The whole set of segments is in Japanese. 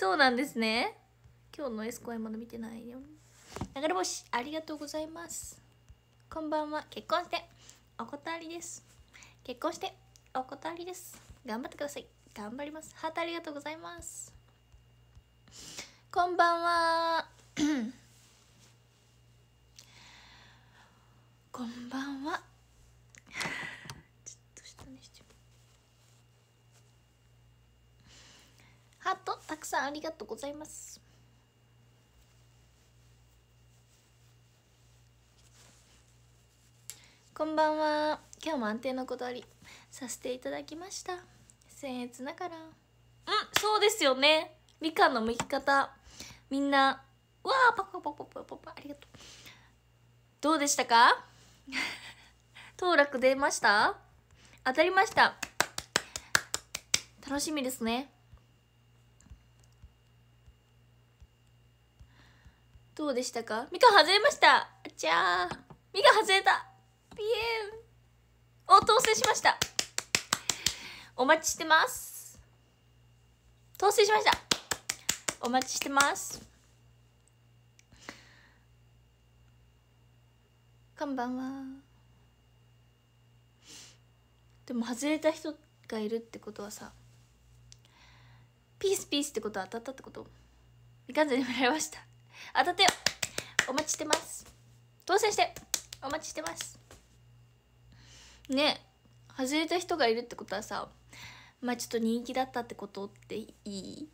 そうなんですね今日のエスコはまだ見てないよ流れ星ありがとうございますこんばんは結婚してお断りです結婚してお断りです頑張ってください頑張りますハートありがとうございますこんばんはこんばんはハートたくさんありがとうございますこんばんは今日も安定のこだわりさせていただきました僭越ながらうんそうですよねみかんの剥き方みんなわあパパパパパパパありがとうどうでしたか 当落出ました当たりました楽しみですねどうでしたかかん外れましたあちゃみかん外れたピエンお当選しましたお待ちしてます当選しましたお待ちしてますこんばんはでも外れた人がいるってことはさピースピースってことは当たったってことみかんズにもらいました当たってお待ちしてます当選してお待ちしてますね外れた人がいるってことはさまあちょっと人気だったってことっていい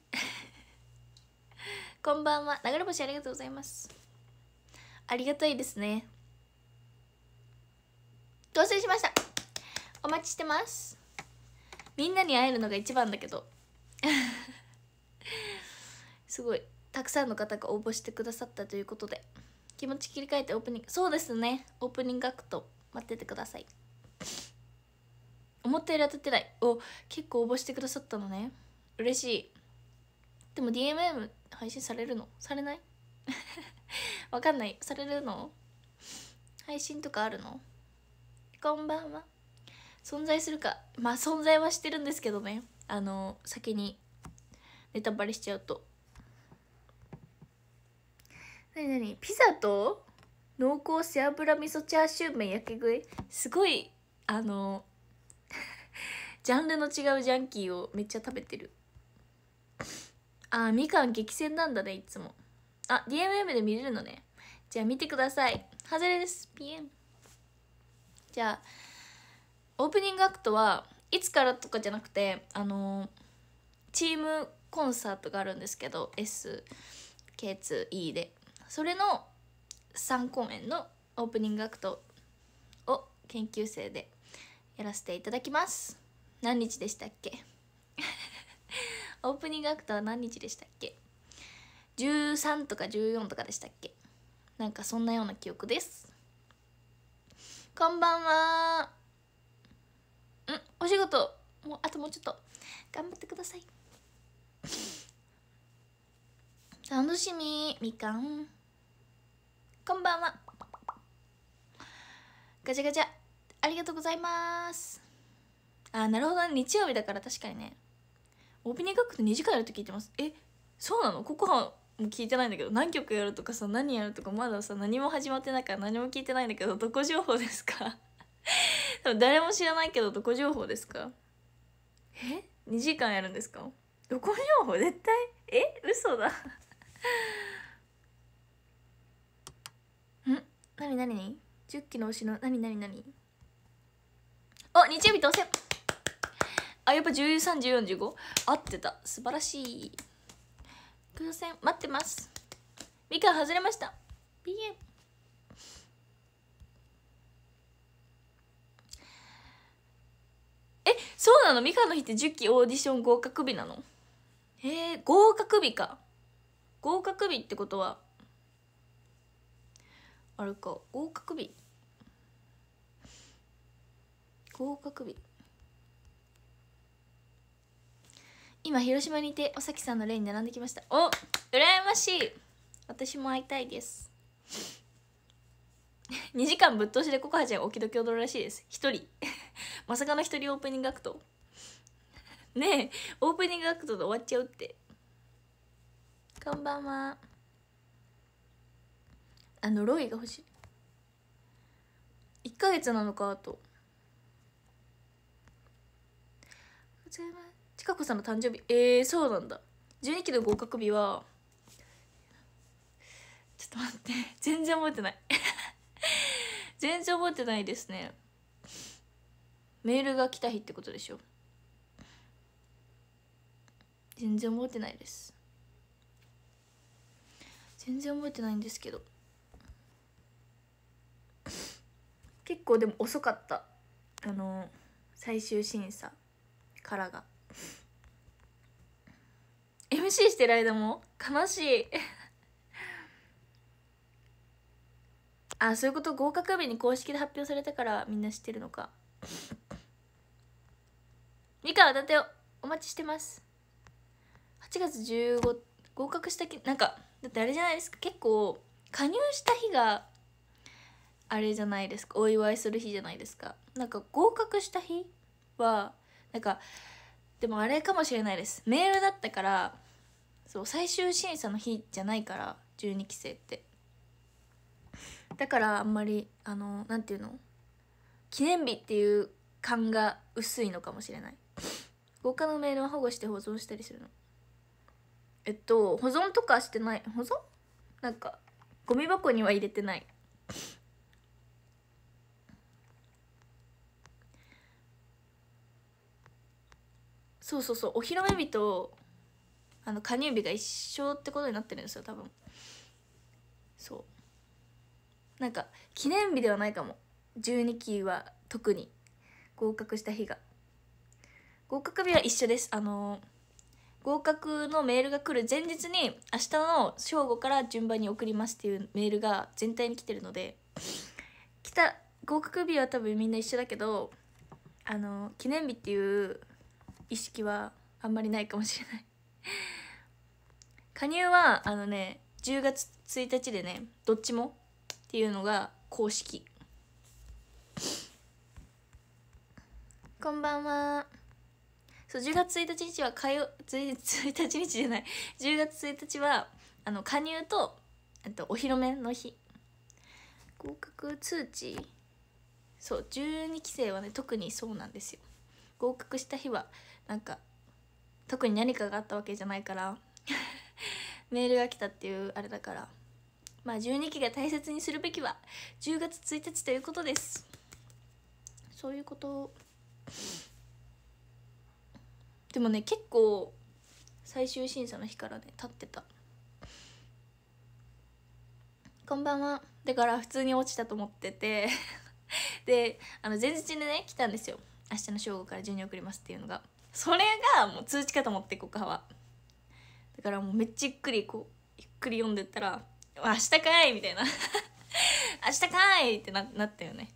こんばんは流れ星ありがとうございますありがたいですね当選しましたお待ちしてますみんなに会えるのが一番だけど すごいたくさんの方が応募してくださったということで気持ち切り替えてオープニングそうですねオープニングアクト待っててください思ったより当たってないお結構応募してくださったのね嬉しいでも DMM 配信されるのされない わかんないされるの配信とかあるのこんばんは存在するかまあ存在はしてるんですけどねあの先にネタバレしちゃうとなになにピザと濃厚背脂味噌チャーシュー麺焼け食いすごいあの ジャンルの違うジャンキーをめっちゃ食べてるあーみかん激戦なんだねいつもあ DMM で見れるのねじゃあ見てくださいハズレですピエンじゃあオープニングアクトはいつからとかじゃなくてあのー、チームコンサートがあるんですけど SK2E でそれの3公演のオープニングアクトを研究生でやらせていただきます何日でしたっけオープニングアクトは何日でしたっけ13とか14とかでしたっけなんかそんなような記憶ですこんばんはんお仕事もうあともうちょっと頑張ってください楽しみみかんこんばんはガチャガチャありがとうございますあなるほど、ね、日曜日だから確かにねオープニングアクト2時間やると聞いてますえそうなのここはもう聞いてないんだけど何曲やるとかさ何やるとかまださ何も始まってないから何も聞いてないんだけどどこ情報ですか 多分誰も知らないけどどこ情報ですかえ2時間やるんですかどこ情報絶対え嘘だなになに10期の推しのなになになにお日曜日当選あやっぱ131445合ってた素晴らしい当選待ってますみかん外れましたエンえそうなのみかんの日って10期オーディション合格日なのへえ合格日か合格日ってことはあれか合格日合格日今広島にいて尾崎さんの例に並んできましたお羨ましい私も会いたいです2 時間ぶっ通しでココハちゃんきどき踊るらしいです1人 まさかの1人オープニングアクトねえオープニングアクトで終わっちゃうってこんばんはあのロイが欲しい1ヶ月なのかあとちかこさんの誕生日えー、そうなんだ12期の合格日はちょっと待って全然覚えてない 全然覚えてないですねメールが来た日ってことでしょ全然覚えてないです全然覚えてないんですけど結構でも遅かったあの最終審査からが MC してる間も悲しいあそういうこと合格日に公式で発表されたからみんな知ってるのか美川ってお待ちしてます8月15合格したきなんかだってあれじゃないですか結構加入した日があれじゃないですかお祝いする日じゃないですかなんか合格した日はなんかでもあれかもしれないですメールだったからそう最終審査の日じゃないから12期生ってだからあんまりあの何て言うの記念日っていう感が薄いのかもしれない合格のメールは保護して保存したりするのえっと保存とかしてない保存なんかゴミ箱には入れてないそうそうそうお披露目日とあの加入日が一緒ってことになってるんですよ多分そうなんか記念日ではないかも12期は特に合格した日が合格日は一緒ですあの合格のメールが来る前日に明日の正午から順番に送りますっていうメールが全体に来てるので来た合格日は多分みんな一緒だけどあの記念日っていう意識はあんまりないかもしれない加入はあのね10月1日でねどっちもっていうのが公式こんばんはそう10月1日は火曜1日日じゃない10月1日はあの加入ととお披露目の日合格通知そう12期生はね特にそうなんですよ合格した日はなんか特に何かがあったわけじゃないから メールが来たっていうあれだからまあ12期が大切にするべきは10月1日ということですそういうことでもね結構最終審査の日からね立ってたこんばんはだから普通に落ちたと思っててであの前日にね来たんですよ明日の正午から順に送りますっていうのがそれがもう通知かと思ってここはだからもうめっちゃゆっくりこうゆっくり読んでったら「明日かい!」みたいな 明日かいってななったよね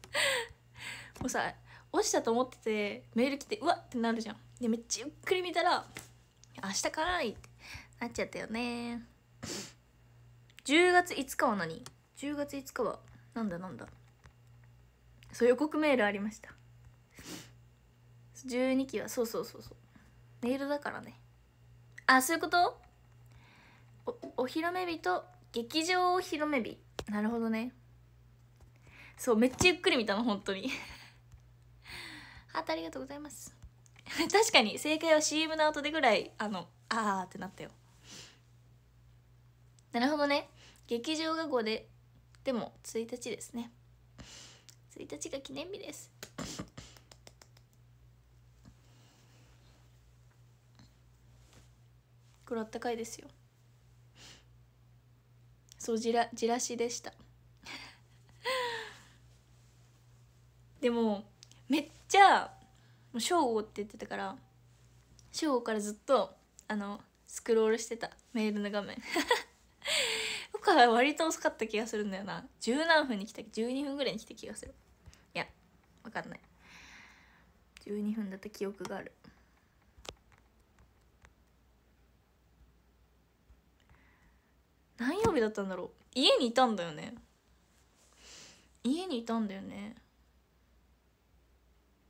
もうさ落ちたと思っててメール来てうわってなるじゃんでめっちゃゆっくり見たら「明日かい!」ってなっちゃったよね10月5日は何 ?10 月5日はなんだなんだそう予告メールありました12期はそうそうそうそうネイルだからねあそういうことおお披露目日と劇場お披露目日なるほどねそうめっちゃゆっくり見たの本当にハートありがとうございます 確かに正解は CM の後でぐらいあのあーってなったよなるほどね劇場が5ででも1日ですね1日が記念日ですこれあったかいですよそうじらじらしでした でもめっちゃ「正午」って言ってたから正午からずっとあのスクロールしてたメールの画面 僕は割と遅かった気がするんだよな十何分に来た12分ぐらいに来た気がするいや分かんない12分だった記憶がある何曜日だったんだろう家にいたんだよね家にいたんだよね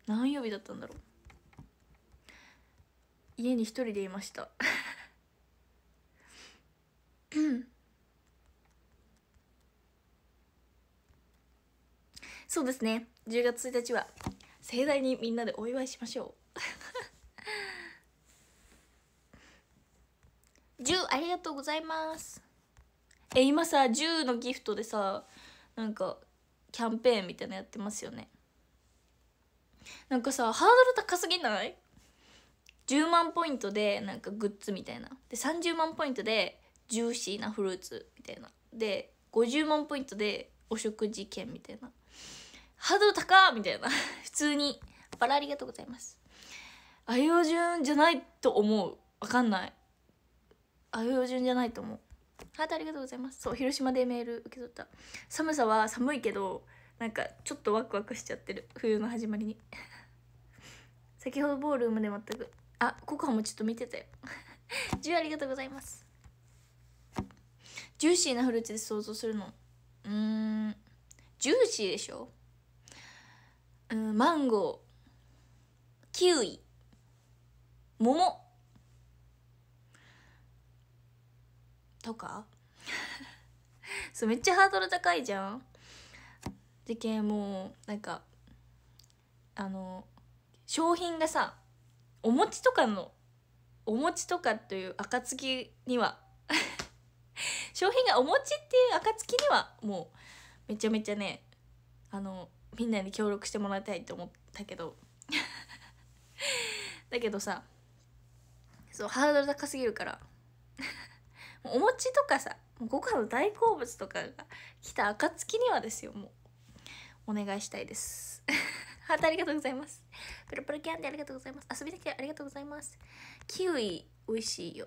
何曜日だったんだろう家に一人でいましたそうですね10月1日は盛大にみんなでお祝いしましょう10 ありがとうございますえ今さ10のギフトでさなんかキャンペーンみたいなやってますよねなんかさハードル高すぎない10万ポイントでなんかグッズみたいなで30万ポイントでジューシーなフルーツみたいなで50万ポイントでお食事券みたいなハードル高みたいな 普通にバラありがとうございますあよおじゅんじゃないと思うわかんないあよんじゃないと思うハートありがとうございますそう広島でメール受け取った寒さは寒いけどなんかちょっとワクワクしちゃってる冬の始まりに 先ほどボールームで全くあココハもちょっと見てたよ10ありがとうございますジューシーなフルーツで想像するのうんジューシーでしょうんマンゴーキウイ桃とかそうめっちゃハードル高いじゃんでけもなんかあの商品がさお餅とかのお餅とかという暁には 商品がお餅っていう暁にはもうめちゃめちゃねあのみんなに協力してもらいたいと思ったけど だけどさそうハードル高すぎるからお餅とかさご飯の大好物とかが来た暁にはですよもうお願いしたいですハートありがとうございますプルプルキャンディありがとうございます遊びだけありがとうございますキウイ美味しいよ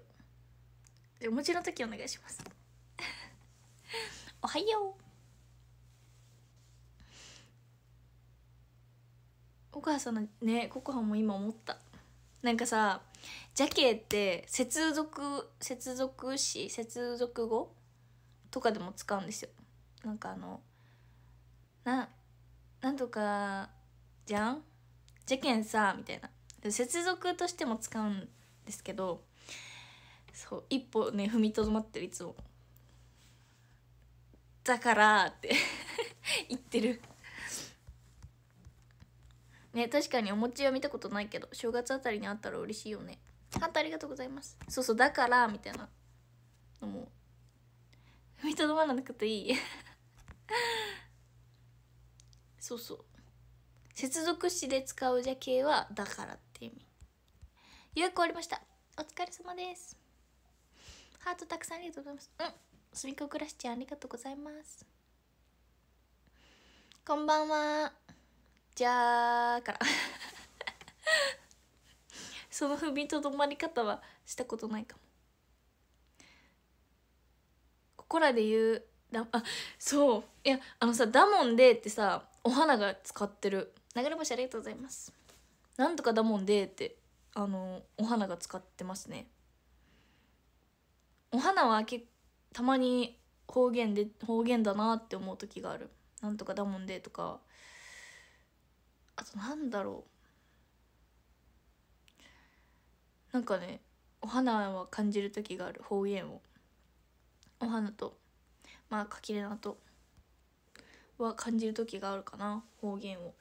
お餅の時お願いします おはようお母さんのねご飯も今思ったなんかさジャケって接続接続詞接続語とかでも使うんですよなんかあのななんとかじゃんじゃけんさみたいな接続としても使うんですけどそう一歩ね踏みとどまってるいつもだからって 言ってるね確かにお餅は見たことないけど正月あたりにあったら嬉しいよねハートありがとうございますそうそうだからみたいなのも踏みとどまらなくていい そうそう接続詞で使うじゃはだからって意味予約終わりましたお疲れ様ですハートたくさんありがとうございますうんすみこ暮らしちゃんありがとうございますこんばんはじゃーから その踏みとどまり方はしたことないかもここらで言うだあそういやあのさ「ダモンで」ってさお花が使ってる流れ星ありがとうございますなんとかだもんでってあのお花が使ってますねお花はけたまに方言で方言だなって思う時があるなんとかだもんでとかあとなんだろうなんかねお花は感じる時がある方言をお花とまあかきれなとは感じる時があるかな方言を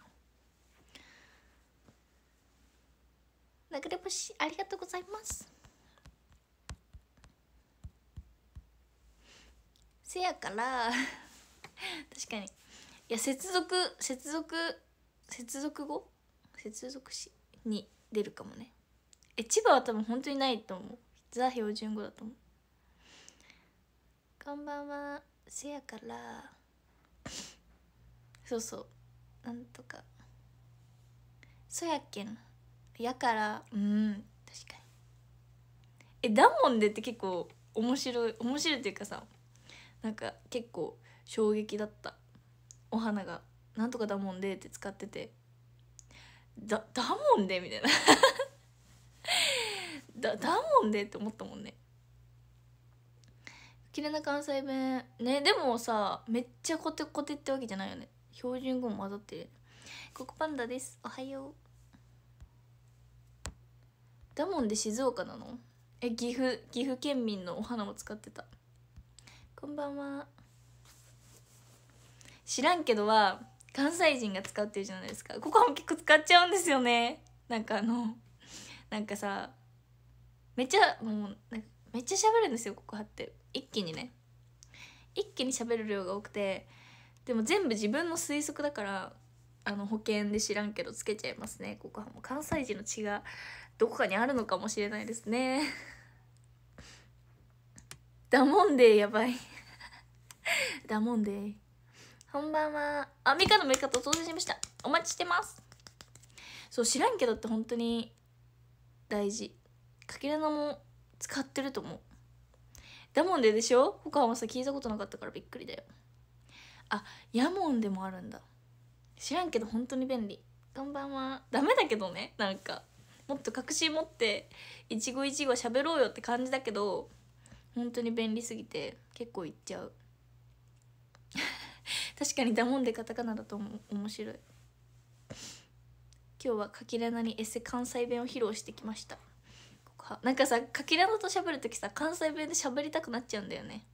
流れ星ありがとうございますせやから 確かにいや接続接続接続語接続詞に出るかもねえ千葉は多分本当にないと思うザ標準語だと思うこんばんはせやからそうそうなんとかそやけんやからうん確かにえだもんでって結構面白い面白いっていうかさなんか結構衝撃だったお花がなんとかだもんでって使っててだだもんでみたいな だだもんでって思ったもんね綺麗な関西弁ねでもさめっちゃコテコテってわけじゃないよね標準語も混ざってるココパンダですおはようだもんで静岡なのえ岐阜岐阜県民のお花も使ってたこんばんは知らんけどは関西人が使ってるじゃないですかここも結構使っちゃうんですよねなんかあのなんかさめっちゃもうめっちゃ喋るんですよここはって一気にね一気に喋る量が多くてでも全部自分の推測だからあの保険で知らんけどつけちゃいますねここはもう関西人の血がどこかにあるのかもしれないですねだもんでやばいだもんでこんばんは。あ、ミカのメカと当選しました。お待ちしてます。そう、知らんけどって本当に大事。かけらのも使ってると思う。ダモンででしょ他はさ、聞いたことなかったからびっくりだよ。あ、ヤモンでもあるんだ。知らんけど本当に便利。こんばんは。ダメだけどね、なんか。もっと確信持って一期一会喋ろうよって感じだけど本当に便利すぎて結構行っちゃう。確かにダモンでカタカナだと面白い今日はかきらなにエッセ関西弁を披露してきましたなんかさかきらなと喋る時さ関西弁で喋りたくなっちゃうんだよね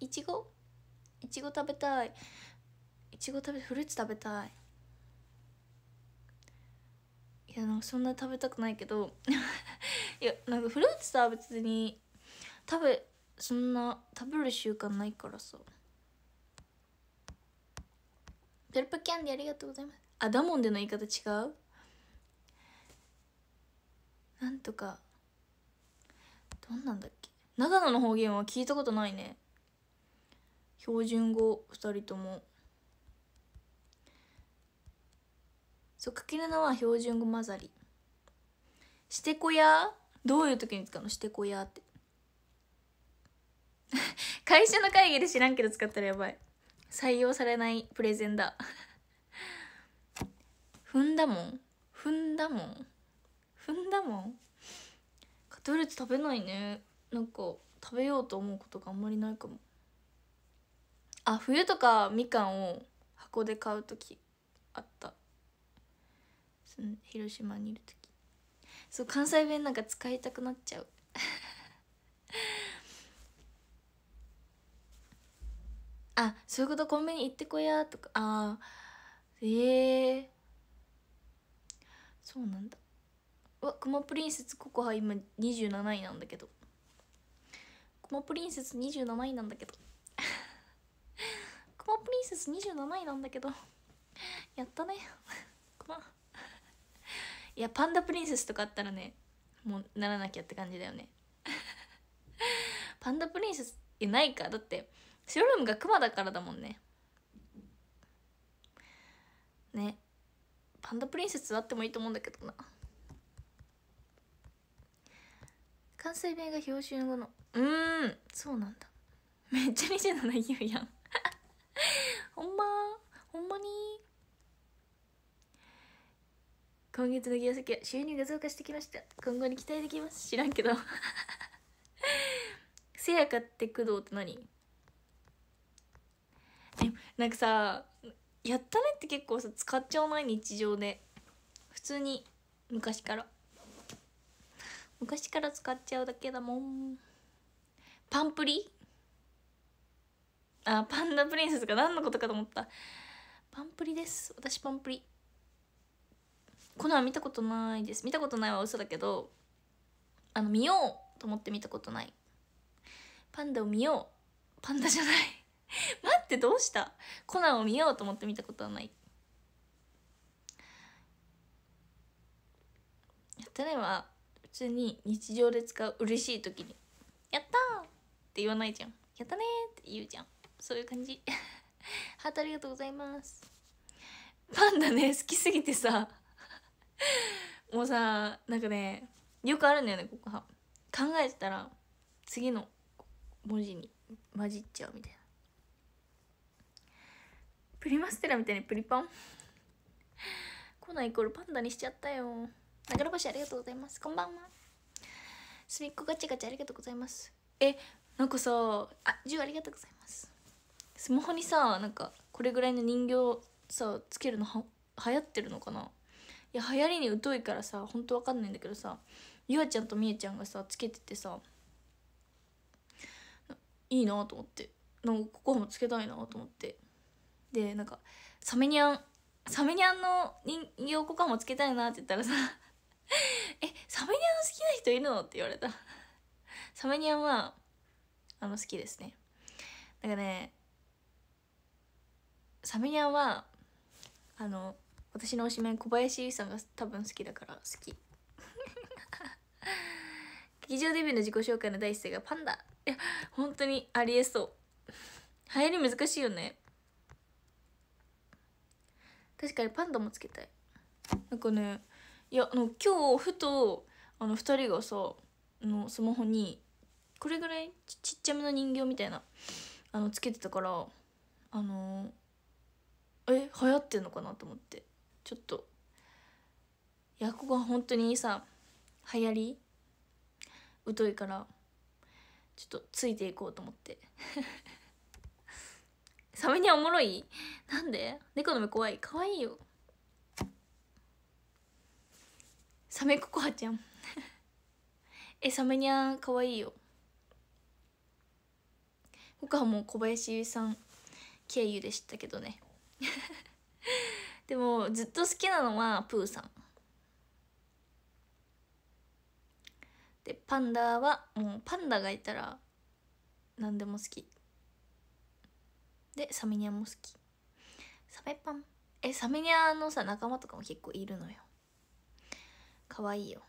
いちごいちご食べたいいちご食べフルーツ食べたいいやなんかそんな食べたくないけど いやなんかフルーツさ別に食べそんな食べる習慣ないからさペルパキャンディありがとうございますあダモンでの言い方違うなんとかどんなんだっけ長野の方言は聞いたことないね標準語2人ともそうかけるのは標準語混ざりしてこやどういう時に使うのしてこやって 会社の会議で知らんけど使ったらやばい採用されないプレゼンだ 踏んだもん踏んだもん踏んだもんカトルーツ食べないねなんか食べようと思うことがあんまりないかもあ冬とかみかんを箱で買う時あった広島にいる時そう関西弁なんか使いたくなっちゃう あそういうことコンビニ行ってこやとかあええー、そうなんだうわクマプリンセスココハ今27位なんだけどクマプリンセス27位なんだけど クマプリンセス27位なんだけどやったねクマいやパンダプリンセスとかあったらねもうならなきゃって感じだよね パンダプリンセスいないかだって白ルームが熊だからだもんねねパンダプリンセスあってもいいと思うんだけどな関西弁が標準語のうんそうなんだめっちゃのな言うやん ほんまほんまに今月の業績は収入が増加してきました今後に期待できます知らんけど せやかって工藤って何なんかさやったねって結構さ使っちゃわない日常で普通に昔から昔から使っちゃうだけだもんパンプリあパンダプリンセスが何のことかと思ったパンプリです私パンプリこのは見たことないです見たことないは嘘だけどあの見ようと思って見たことないパンダを見ようパンダじゃない 待ってどうしたコナンを見ようと思って見たことはないやったねは普通に日常で使う嬉しい時に「やった!」って言わないじゃん「やったね!」って言うじゃんそういう感じ ハートありがとうございますパンダね好きすぎてさ もうさなんかねよくあるんだよねここは考えてたら次の文字に混じっちゃうみたいなプリマステラみたいにプリパンコーナイコールパンダにしちゃったよ流れ星ありがとうございますこんばんはすみっこガチガチありがとうございますえなんかさあジュありがとうございますスマホにさなんかこれぐらいの人形さつけるのは流行ってるのかないや流行りに疎いからさほんとわかんないんだけどさゆあちゃんとみえちゃんがさつけててさいいなと思ってなんかここもつけたいなと思ってでなんかサメニャンサメニャンの人形股間もつけたいなって言ったらさ え「サメニャン好きな人いるの?」って言われたサメニャンはあの好きですねなんかねサメニャンはあの私の推しメン小林さんが多分好きだから好き 劇場デビューの自己紹介の第一声が「パンダ」いや本当にありえそう流行り難しいよね確かにパンダもつけたいなんかねいやあの今日ふとあの2人がさのスマホにこれぐらいちっちゃめの人形みたいなあのつけてたからあのえ流行ってんのかなと思ってちょっとヤコは本当にさ流行り疎いからちょっとついていこうと思ってサメにはおもろいなんで猫の目怖い可愛いよサメココハちゃん えサメニャ可愛いよ他はもう小林さん経由でしたけどね でもずっと好きなのはプーさんでパンダはもうパンダがいたら何でも好きでサメニャンも好きサメパンえサメニャンのさ仲間とかも結構いるのよかわいいよ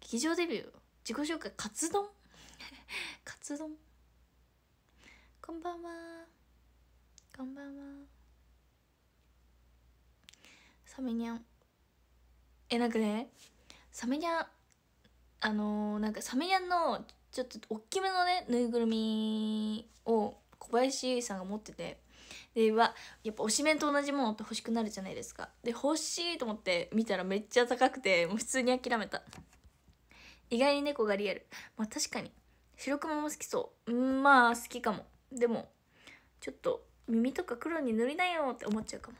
劇場デビュー自己紹介カツ丼 カツ丼こんばんはこんばんはサメニャンえなんかねサメニャンあのー、なんかサメニャンのちょっと大きめのねぬいぐるみを小林優衣さんが持っててではやっぱ推しメンと同じものって欲しくなるじゃないですかで欲しいと思って見たらめっちゃ高くてもう普通に諦めた意外に猫がリアルまあ確かに白熊も好きそうんまあ好きかもでもちょっと耳とか黒に塗りなよって思っちゃうかも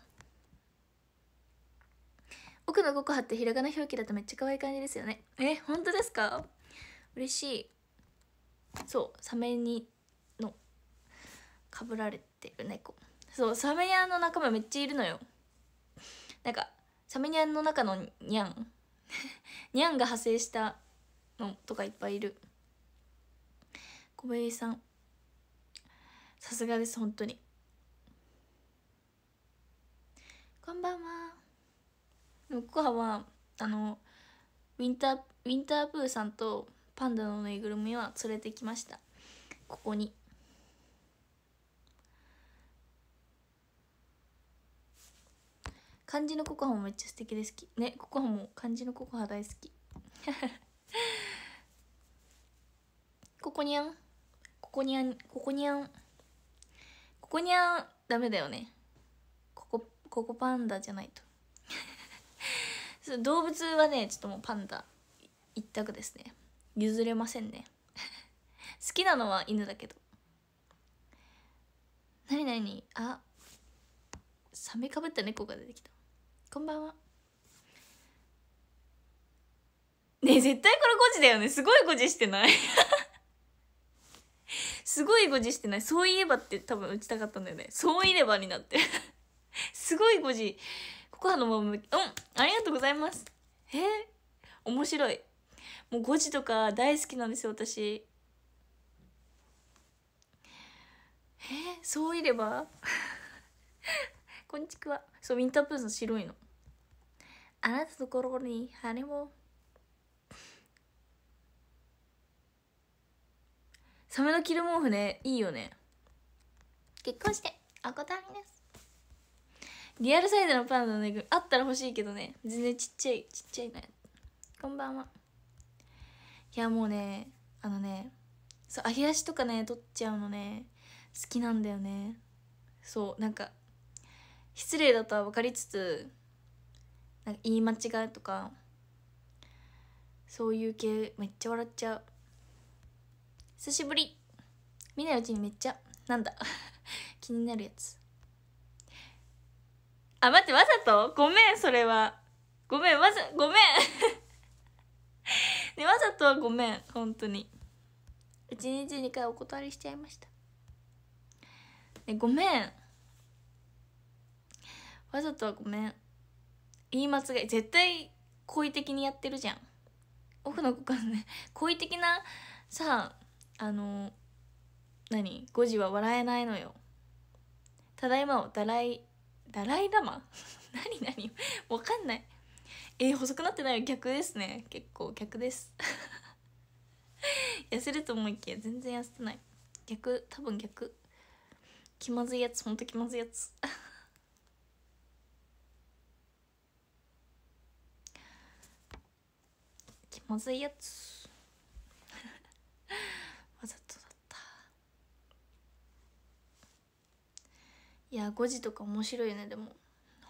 奥の5個貼ってひらがな表記だとめっちゃ可愛い感じですよねえ本当ですか嬉しいそうサメにかぶられてる猫そうサメニャンの仲間めっちゃいるのよなんかサメニャンの中のニャン ニャンが派生したのとかいっぱいいる小林さんさすがです本当にこんばんはでもコハはあのウィンターウィンタープーさんとパンダのぬいぐるみは連れてきましたここに漢字のココハもめっちゃ素敵で好きねココハも漢字のココハ大好きここにゃんここにゃんここにゃんここにゃんダメだよねここここパンダじゃないと そう動物はねちょっともうパンダ一択ですね譲れませんね 好きなのは犬だけど何何あサメかぶった猫が出てきたこんばんはね絶対これ5時だよねすごい5時してない すごい5時してないそういえばって多分打ちたかったんだよねそういればになって すごい5時ココハのママうんありがとうございますえー、面白いもう5時とか大好きなんですよ私えー、そういれば こんにちは。そうウィンタープールの白いのあなたのところに羽もサメの着る毛布ねいいよね結婚してお断りですリアルサイズのパンダのぬあったら欲しいけどね全然ちっちゃいちっちゃいねこんばんはいやもうねあのねそう揚げ足とかね取っちゃうのね好きなんだよねそうなんか失礼だとは分かりつつなんか言い間違いとかそういう系めっちゃ笑っちゃう久しぶり見ないうちにめっちゃなんだ 気になるやつあ待ってわざとごめんそれはごめんわざごめん ね、わざとはごめん本当に1日2回お断りしちゃいました、ね、ごめんわざとはごめん言い間違い絶対好意的にやってるじゃん奥の子からね 好意的なさあの何5時は笑えないのよただいまをダライダライだマ 何何わかんないえー、細くなってないよ逆ですね結構逆です 痩せると思いきや全然痩せてない逆多分逆気まずいやつほんと気まずいやつまずいやつ わざとだったいや5時とか面白いねでも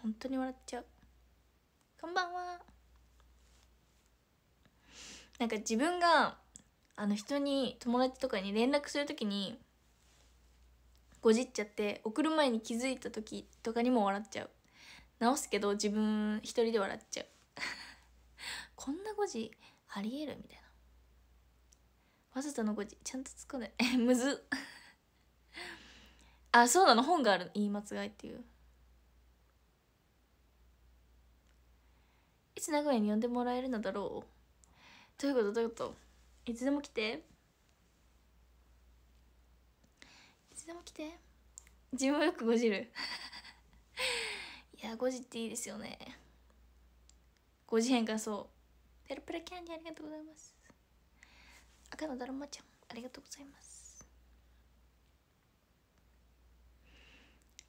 本当に笑っちゃうこんばんはなんか自分があの人に友達とかに連絡するときにごじっちゃって送る前に気づいた時とかにも笑っちゃう直すけど自分一人で笑っちゃう こんな5時ありえるみたいなわざとの誤字ちゃんとつかないえむずっ あそうなの本がある言い間違いっていういつ名古屋に呼んでもらえるのだろうどういうことどういうこといつでも来ていつでも来て自分もよくごじる いやごじっていいですよねごじ変換そうペルプルキャンディありがとうございます赤のだるまちゃんありがとうございます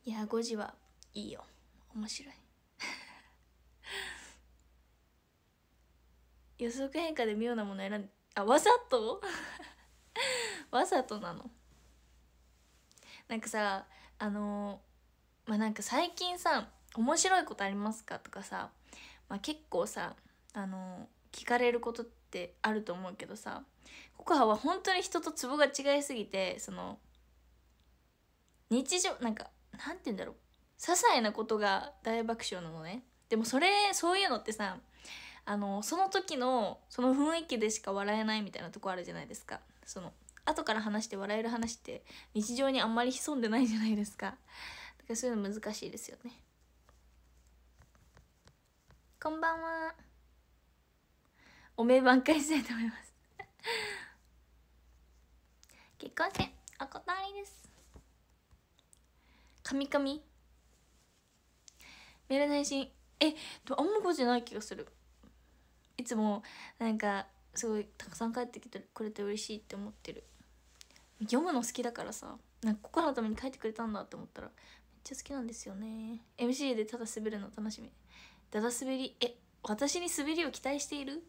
いや5時はいいよ面白い予測変化で妙なもの選んであわざとわざとなのなんかさあのー、まあなんか最近さ「面白いことありますか?」とかさ、まあ、結構さあの聞かれることってあると思うけどさココハは本当に人とツボが違いすぎてその日常なんかなんて言うんだろう些細なことが大爆笑なのねでもそれそういうのってさあのその時のその雰囲気でしか笑えないみたいなとこあるじゃないですかその後から話して笑える話って日常にあんまり潜んでないじゃないですかだからそういうの難しいですよねこんばんはお名挽回したいと思います 結婚してお断りです神ミメールの配信えあんまこじゃない気がするいつもなんかすごいたくさん帰ってきてくれて嬉しいって思ってる読むの好きだからさなんかここのために書いてくれたんだって思ったらめっちゃ好きなんですよね MC でただ滑るの楽しみだだ滑りえ私に滑りを期待している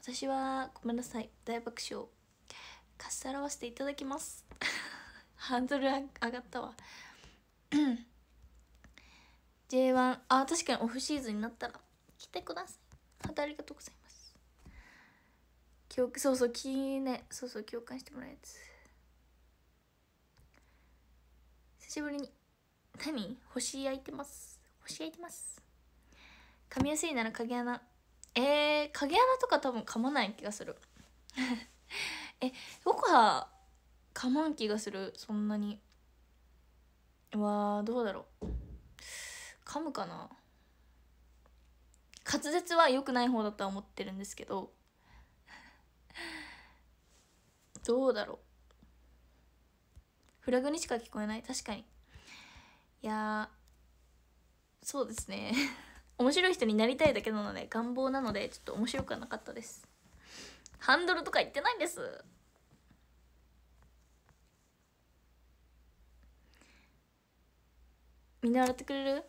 私はごめんなさい大爆笑かっさらわせていただきます ハンドル上がったわ J1 あ確かにオフシーズンになったら来てくださいまたありがとうございますそうそうきねそうそう共感してもらうやつ久しぶりに何星焼いてます星焼いてます噛みやすいなら影穴えー、影穴とか多分噛まない気がする え僕は噛まん気がするそんなにわどうだろう噛むかな滑舌は良くない方だとは思ってるんですけど どうだろうフラグにしか聞こえない確かにいやそうですね 面白い人になりたいだけなので願望なのでちょっと面白くはなかったですハンドルとか言ってないんです見習ってくれる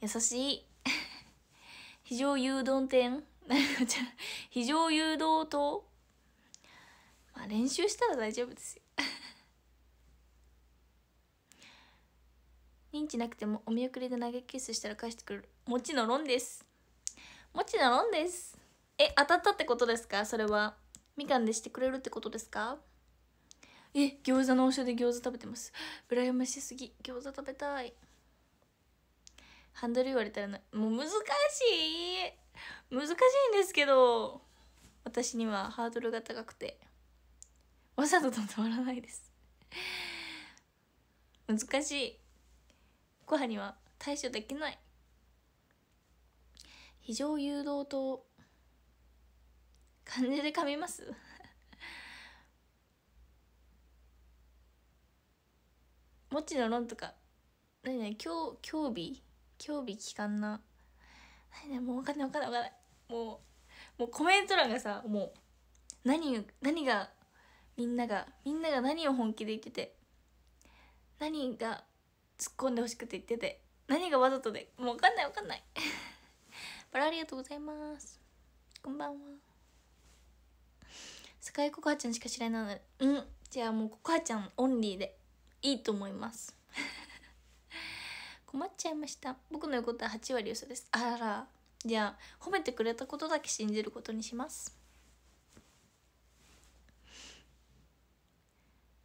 優しい非常誘導点 非常誘導灯まあ練習したら大丈夫ですよ認知なくてもお見送りで投げキスしたら返してくるもちのろんですもちのろんですえ当たったってことですかそれはみかんでしてくれるってことですかえ餃子の王将で餃子食べてます羨ましすぎ餃子食べたいハンドル言われたらなもう難しい難しいんですけど私にはハードルが高くてわざと止まらないです難しいコアには対処できない非常誘導と感じで噛みます もちの論とか何何今日今日日今日日期間な何何もう分かんない分かんない分かんないもうもうコメント欄がさもう何何がみんながみんなが何を本気で言ってて何が突っ込んでほしくて言ってて何がわざとでもう分かんない分かんない バラありがとうございますこんばんは世界ココハちゃんしか知らないのでうんじゃあもうココハちゃんオンリーでいいと思います 困っちゃいました僕の言うことは8割嘘ですあららじゃあ褒めてくれたことだけ信じることにします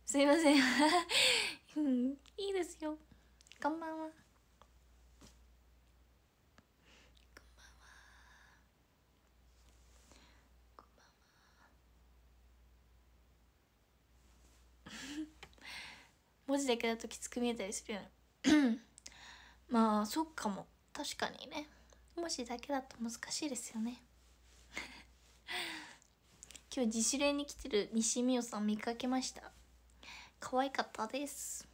すいません うんいいですよこんばんはこんばんはこんばんは文字だけだときつく見えたりするよね まあそっかも確かにね文字だけだと難しいですよね 今日自主練に来てる西美桜さん見かけました可愛かったです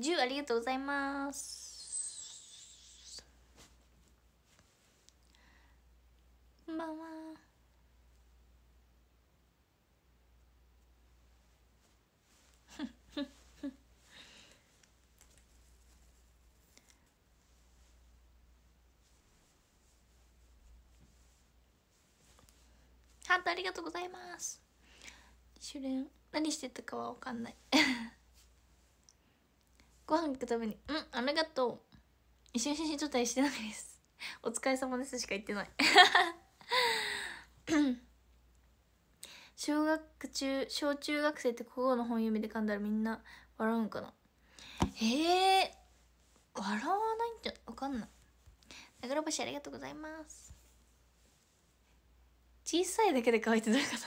10ありがとうございますこんばんはハートありがとうございます。主練何してたかはわかんない ご飯行くために「うんありがとう」一緒に写真撮ったりしてないですお疲れ様ですしか言ってない 小学中小中学生って国語の本読みで噛んだらみんな笑うんかなへえー、笑わないんじゃわかんない流星ありがとうございます小さいだけで可愛いってどういうこと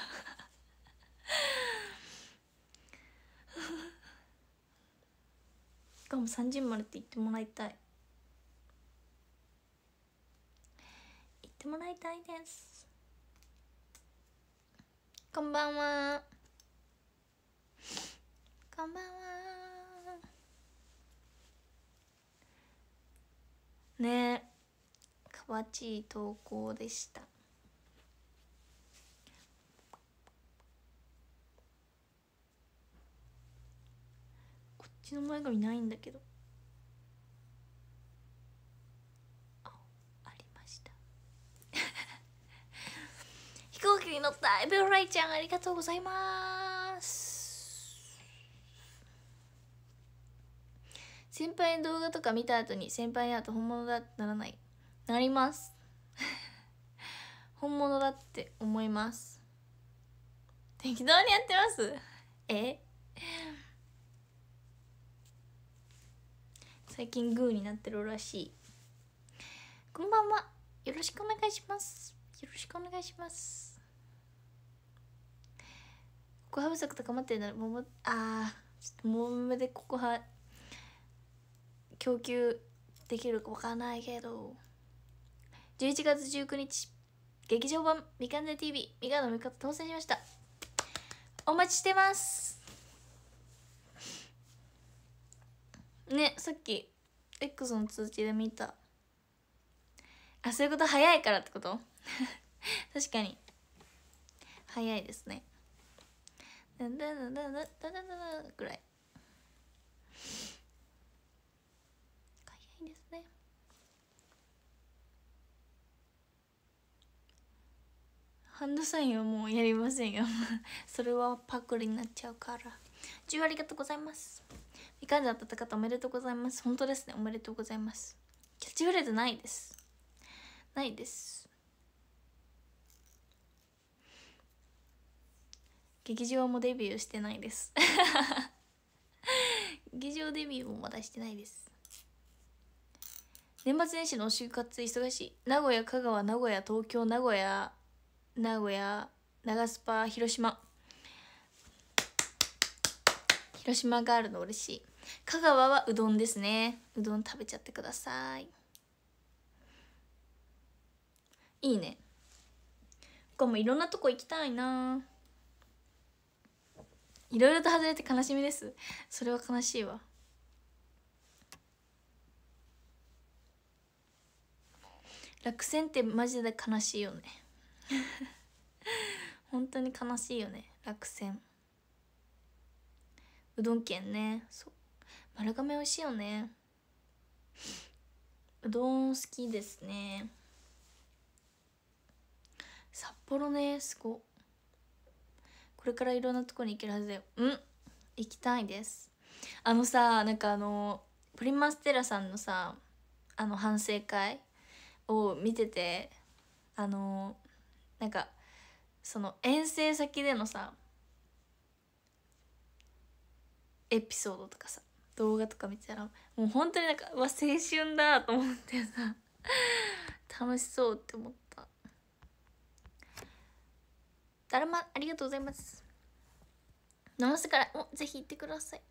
かも三時までって言ってもらいたい言ってもらいたいですこんばんはこんばんはねえかわちい投稿でしたちの前髪ないんだけどあありました 飛行機に乗ったエブロライちゃんありがとうございます先輩の動画とか見た後に先輩に会うと本物だってならないなります 本物だって思います適当にやってますえ最近グーになってるらしいこんばんはよろしくお願いしますよろしくお願いしますココハ不足高まってるならももあちょっともめでココハ供給できるかわかんないけど11月19日劇場版みかんで TV みかんの味方当選しましたお待ちしてますねさっき X の通知で見たあそういうこと早いからってこと 確かに早いですねだんだんだんだんぐらい早いですねハンドサインはもうやりませんよ それはパクリになっちゃうから10ありがとうございますいかがだった方おめでとうございます本当ですねおめでとうございますキャッチフレーズないですないです劇場もデビューしてないです 劇場デビューもまだしてないです年末年始のお就活忙しい名古屋香川名古屋東京名古屋名古屋長スパ広島広島ガールの嬉しい香川はうどんですねうどん食べちゃってくださいいいねこもいろんなとこ行きたいないろいろと外れて悲しみですそれは悲しいわ落選ってマジで悲しいよね 本当に悲しいよね落選うどん県ねそう丸亀美味しいよねうどん好きですね札幌ねすごこれからいろんなとこに行けるはずだようん行きたいですあのさなんかあのプリマステラさんのさあの反省会を見ててあのなんかその遠征先でのさエピソードとかさ動画とか見てたらもう本当になんかわ青春だと思ってさ楽しそうって思っただるまありがとうございます生瀬からおぜひ行ってください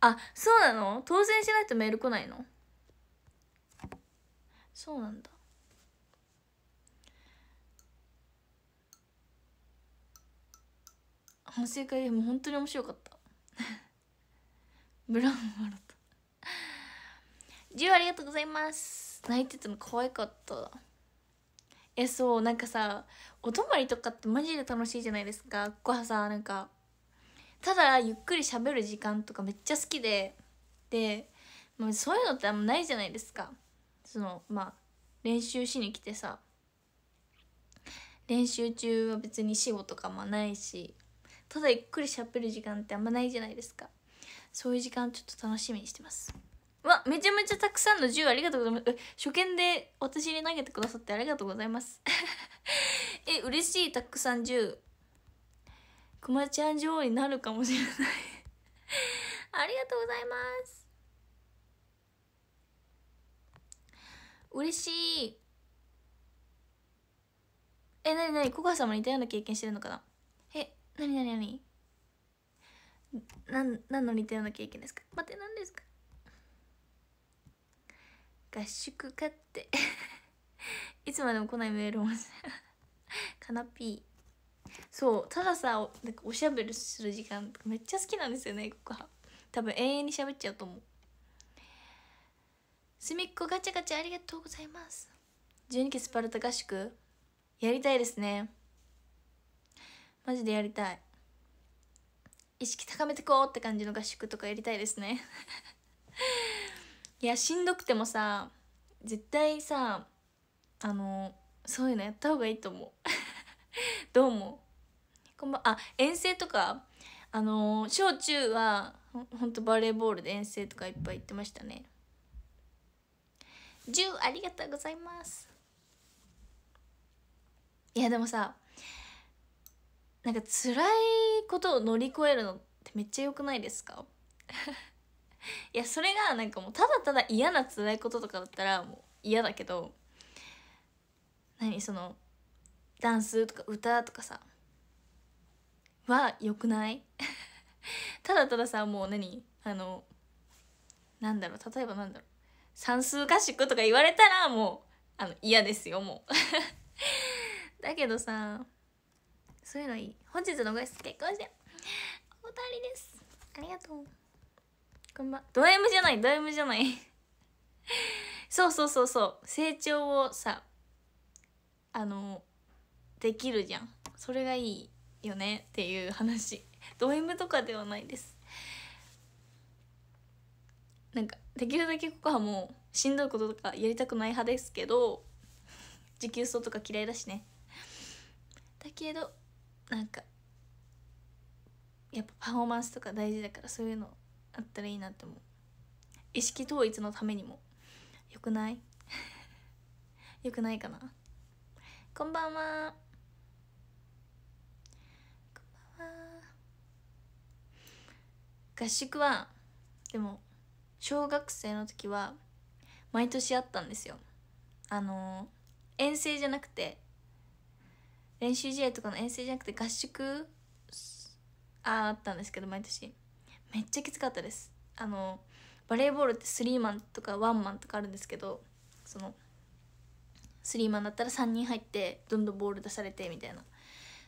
あそうなの当選しないとメール来ないのそうなんだ反省会でも本当に面白かったブラウン笑った10ありがとうございます泣いてても可愛かったえそうなんかさお泊まりとかってマジで楽しいじゃないですかここはさなんかただゆっくり喋る時間とかめっちゃ好きででもうそういうのってあんまないじゃないですかそのまあ練習しに来てさ練習中は別に死後とかもないしただゆっくりしゃべる時間ってあんまないじゃないですかそういう時間ちょっと楽しみにしてますわめちゃめちゃたくさんの銃ありがとうございます初見で私に投げてくださってありがとうございます え嬉しいたくさん銃くまちゃん女王になるかもしれない ありがとうございます嬉しいえなになに小川様似たような経験してるのかなえなになになになん何の似てような経験ですか待って何ですか合宿かって いつまでも来ないメールもかなぴーそうたださなんかおしゃべりする時間めっちゃ好きなんですよねここは多分永遠に喋っちゃうと思うすみっこガチャガチャありがとうございます12期スパルタ合宿やりたいですねマジでやりたい意識高めてこうって感じの合宿とかやりたいですね いやしんどくてもさ絶対さあのそういうのやった方がいいと思う どうもこんばんあ遠征とかあの小中はほんとバレーボールで遠征とかいっぱい行ってましたね10ありがとうございますいやでもさなんか辛いことを乗り越えるのってめっちゃ良くないですか いやそれがなんかもうただただ嫌な辛いこととかだったらもう嫌だけど何そのダンスとか歌とかさは良くない ただたださもう何あのなんだろう例えばなんだろう算数合宿とか言われたらもうあの嫌ですよもう だけどさそういうのいい本日のご質結婚しておたりですありがとうこんばんド M じゃないド M じゃないそうそうそうそう成長をさあのできるじゃんそれがいいよねっていう話ド M とかではないですなんかできるだけここはもうしんどいこととかやりたくない派ですけど持久走とか嫌いだしねだけどなんかやっぱパフォーマンスとか大事だからそういうのあったらいいなって思う意識統一のためにもよくないよ くないかなこんばんはこんばんは合宿はでも小学生の時は毎年あったんですよあの遠征じゃなくて練習試合とかの遠征じゃなくて合宿ああったんですけど毎年めっちゃきつかったですあのバレーボールってスリーマンとかワンマンとかあるんですけどそのスリーマンだったら3人入ってどんどんボール出されてみたいな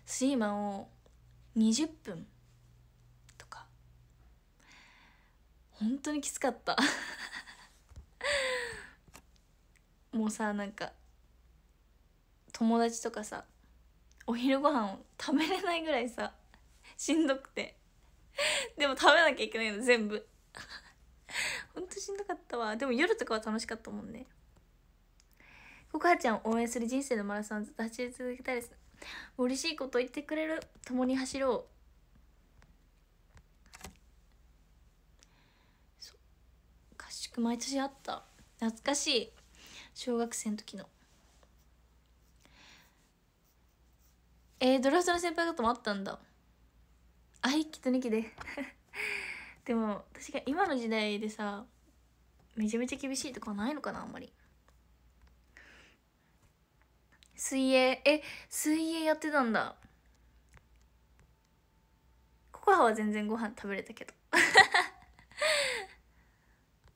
スリーマンを20分とか本当にきつかった もうさなんか友達とかさお昼ご飯を食べれないぐらいさしんどくてでも食べなきゃいけないの全部ほんとしんどかったわでも夜とかは楽しかったもんねお母ちゃんを応援する人生のマラソンずっと走り続けたいです嬉しいこと言ってくれる共に走ろう合宿毎年あった懐かしい小学生の時のえー、ドラフトの先輩方もあったんだあ1期と2期で でも確か今の時代でさめちゃめちゃ厳しいとかないのかなあんまり水泳え水泳やってたんだココハは全然ご飯食べれたけど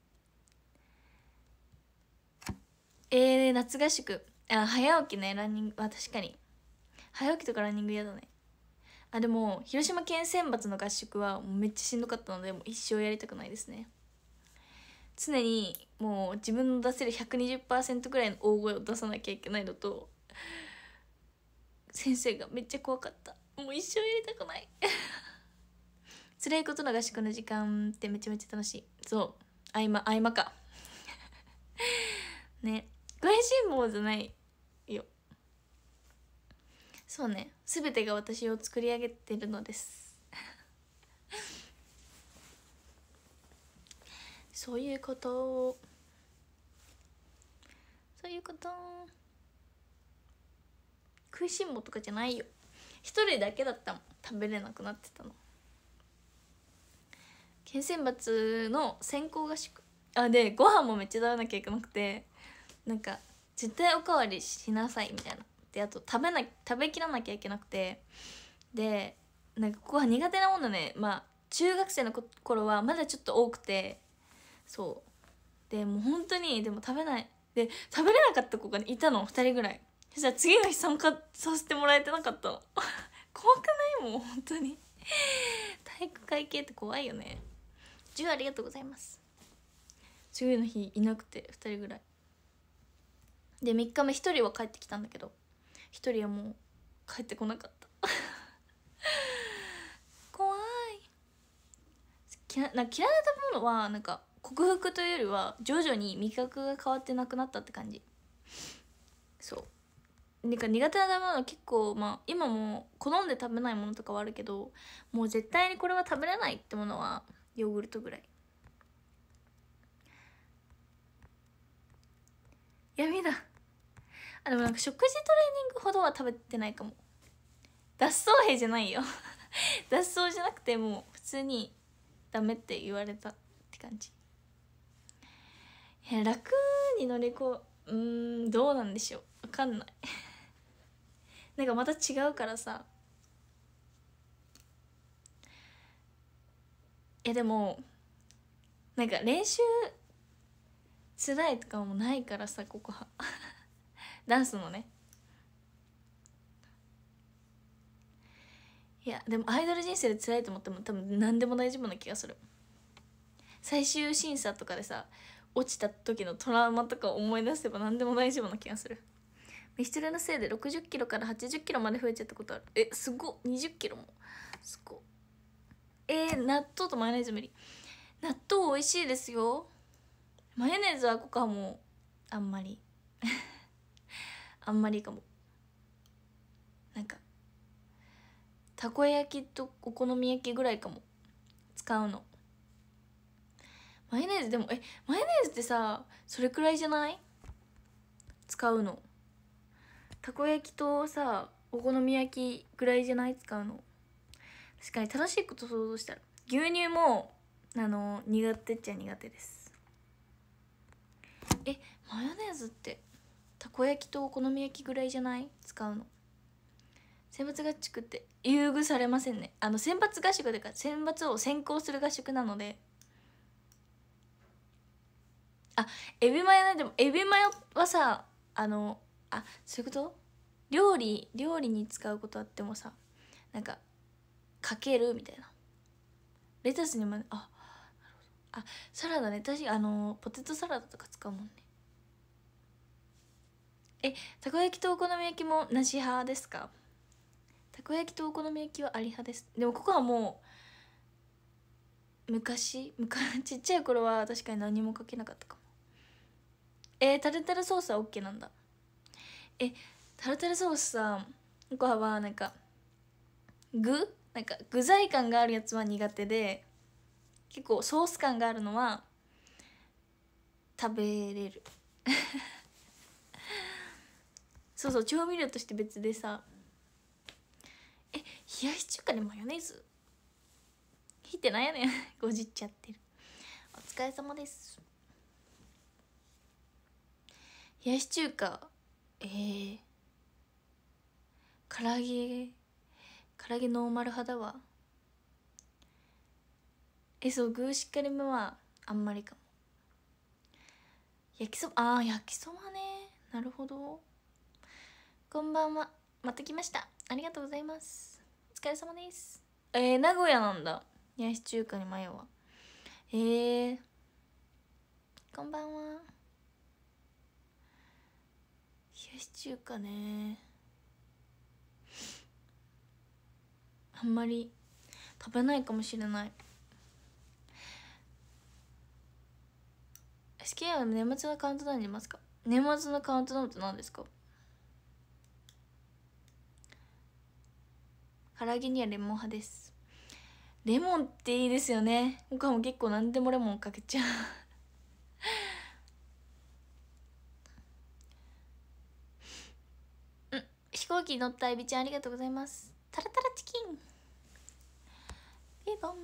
えー、夏合宿あ早起きねランニングは確かに早起きとかランニング嫌だねあでも広島県選抜の合宿はめっちゃしんどかったのでもう一生やりたくないですね常にもう自分の出せる120%ぐらいの大声を出さなきゃいけないのと先生がめっちゃ怖かったもう一生やりたくない辛いことの合宿の時間ってめちゃめちゃ楽しいそう合間合間かね食いしん坊じゃないそうね全てが私を作り上げてるのです そういうことそういうこと食いしん坊とかじゃないよ一人だけだったもん食べれなくなってたの県選抜の選考合宿あでご飯もめっちゃ食べなきゃいけなくてなんか絶対おかわりしなさいみたいなであと食べな食べきらなきゃいけなくてでなんかここは苦手なもんだねまあ中学生の頃はまだちょっと多くてそうでもう本当にでも食べないで食べれなかった子がいたの2人ぐらいそしたら次の日参加させてもらえてなかったの 怖くないもん本当に体育会系って怖いよね10ありがとうございます次の日いなくて2人ぐらいで3日目1人は帰ってきたんだけど一人はもう帰ってこなかった 怖い嫌いな嫌いな食べ物はなんか克服というよりは徐々に味覚が変わってなくなったって感じそうなんか苦手な食べ物は結構まあ今も好んで食べないものとかはあるけどもう絶対にこれは食べれないってものはヨーグルトぐらい闇だあでもなんか食事トレーニングほどは食べてないかも脱走兵じゃないよ 脱走じゃなくてもう普通にダメって言われたって感じいや楽に乗りこううんどうなんでしょう分かんない なんかまた違うからさいやでもなんか練習つらいとかもないからさここはダンスのねいやでもアイドル人生で辛いと思っても多分何でも大丈夫な気がする最終審査とかでさ落ちた時のトラウマとか思い出せば何でも大丈夫な気がするミスチルのせいで6 0キロから8 0キロまで増えちゃったことあるえすご2 0キロもすごえー、納豆とマヨネーズ無理納豆美味しいですよマヨネーズはここはもうあんまりあんまりかもなんかたこ焼きとお好み焼きぐらいかも使うのマヨネーズでもえマヨネーズってさそれくらいじゃない使うのたこ焼きとさお好み焼きぐらいじゃない使うの確かに正しいこと想像したら牛乳もあの苦手っちゃ苦手ですえマヨネーズってたこ焼きとお好み焼きぐらいじゃない使うの選抜合宿って優遇されませんねあの選抜合宿というか選抜を先行する合宿なのであエビマヨねでもエビマヨはさあのあそういうこと料理料理に使うことあってもさなんかかけるみたいなレタスにもああサラダね確かあのポテトサラダとか使うもんねえたこ焼きとお好み焼きもなし派ですかたこ焼きとお好み焼きはあり派ですでもここはもう昔昔 ちっちゃい頃は確かに何もかけなかったかもえー、タルタルソースは OK なんだえタルタルソースさここはなんか具なんか具材感があるやつは苦手で結構ソース感があるのは食べれるそうそう調味料として別でさえ冷やし中華でマヨネーズひいてないやねん ごじっちゃってるお疲れ様です冷やし中華えー、唐揚げ唐揚げノーマル派だわえそう具しっかりめはあんまりかも焼きそばああ焼きそばねなるほどこんばんはまた来ましたありがとうございますお疲れ様ですえー、名古屋なんだ冷やし中華に迷うわえー、こんばんは冷やし中華ねあんまり食べないかもしれない好きな年末のカウントダウンにいますか年末のカウントダウンって何ですか唐揚げにはレモン派ですレモンっていいですよね僕はも結構何でもレモンかけちゃううん飛行機乗ったエビちゃんありがとうございますタラタラチキンピンポン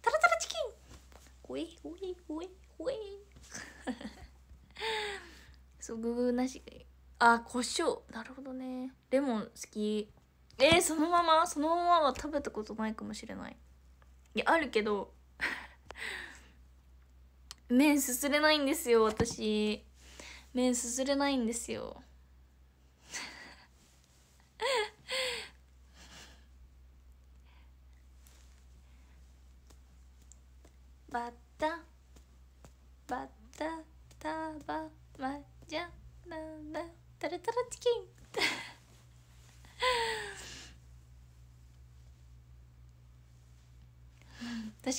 タラタラチキンおいおいおいおい そうグーグーなしあ胡椒なるほどねレモン好きえー、そのままそのままは食べたことないかもしれないいやあるけど 麺すすれないんですよ私麺すすれないんですよ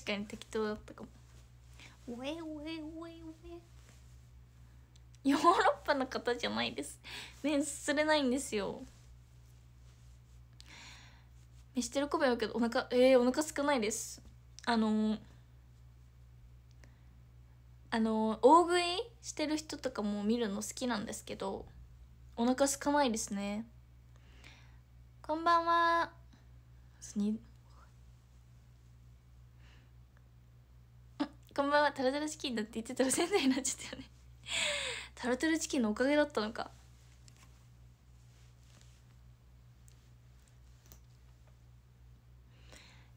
かに適当だったかもウェウェウェウェヨーロッパの方じゃないです面すれないんですよ飯テロコばよけどお腹えー、お腹少ないですあのー、あのー、大食いしてる人とかも見るの好きなんですけどお腹すかないですねこんばんはこんばんはタルタルチキンだって言ってたら仙台になっちゃったよねタルタルチキンのおかげだったのか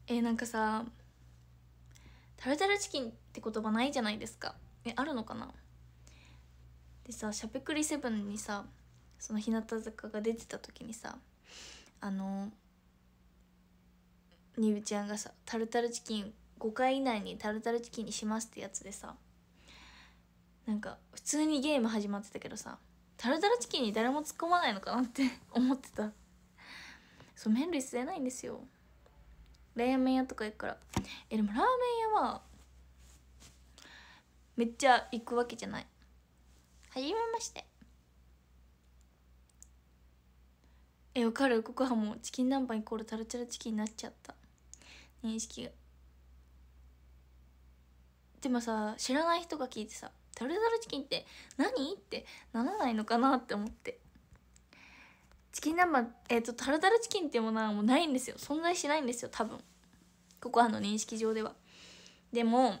えー、なんかさタルタルチキンって言葉ないじゃないですかえあるのかなでさ「しゃべくりセブン」にさその日向坂が出てた時にさあのにぶちゃんがさ「タルタルチキン5回以内にタルタルチキンにしますってやつでさなんか普通にゲーム始まってたけどさタルタルチキンに誰も突っ込まないのかなって 思ってたそう麺類吸えないんですよラーメン屋とか行くからえでもラーメン屋はめっちゃ行くわけじゃないはじめましてえわかるココハもチキン南蛮イコールタルタルチキンになっちゃった認識がでもさ知らない人が聞いてさ「タルタルチキンって何?」ってならないのかなって思ってチキン南蛮えっ、ー、とタルタルチキンっていうものはもうないんですよ存在しないんですよ多分ココアの認識上ではでも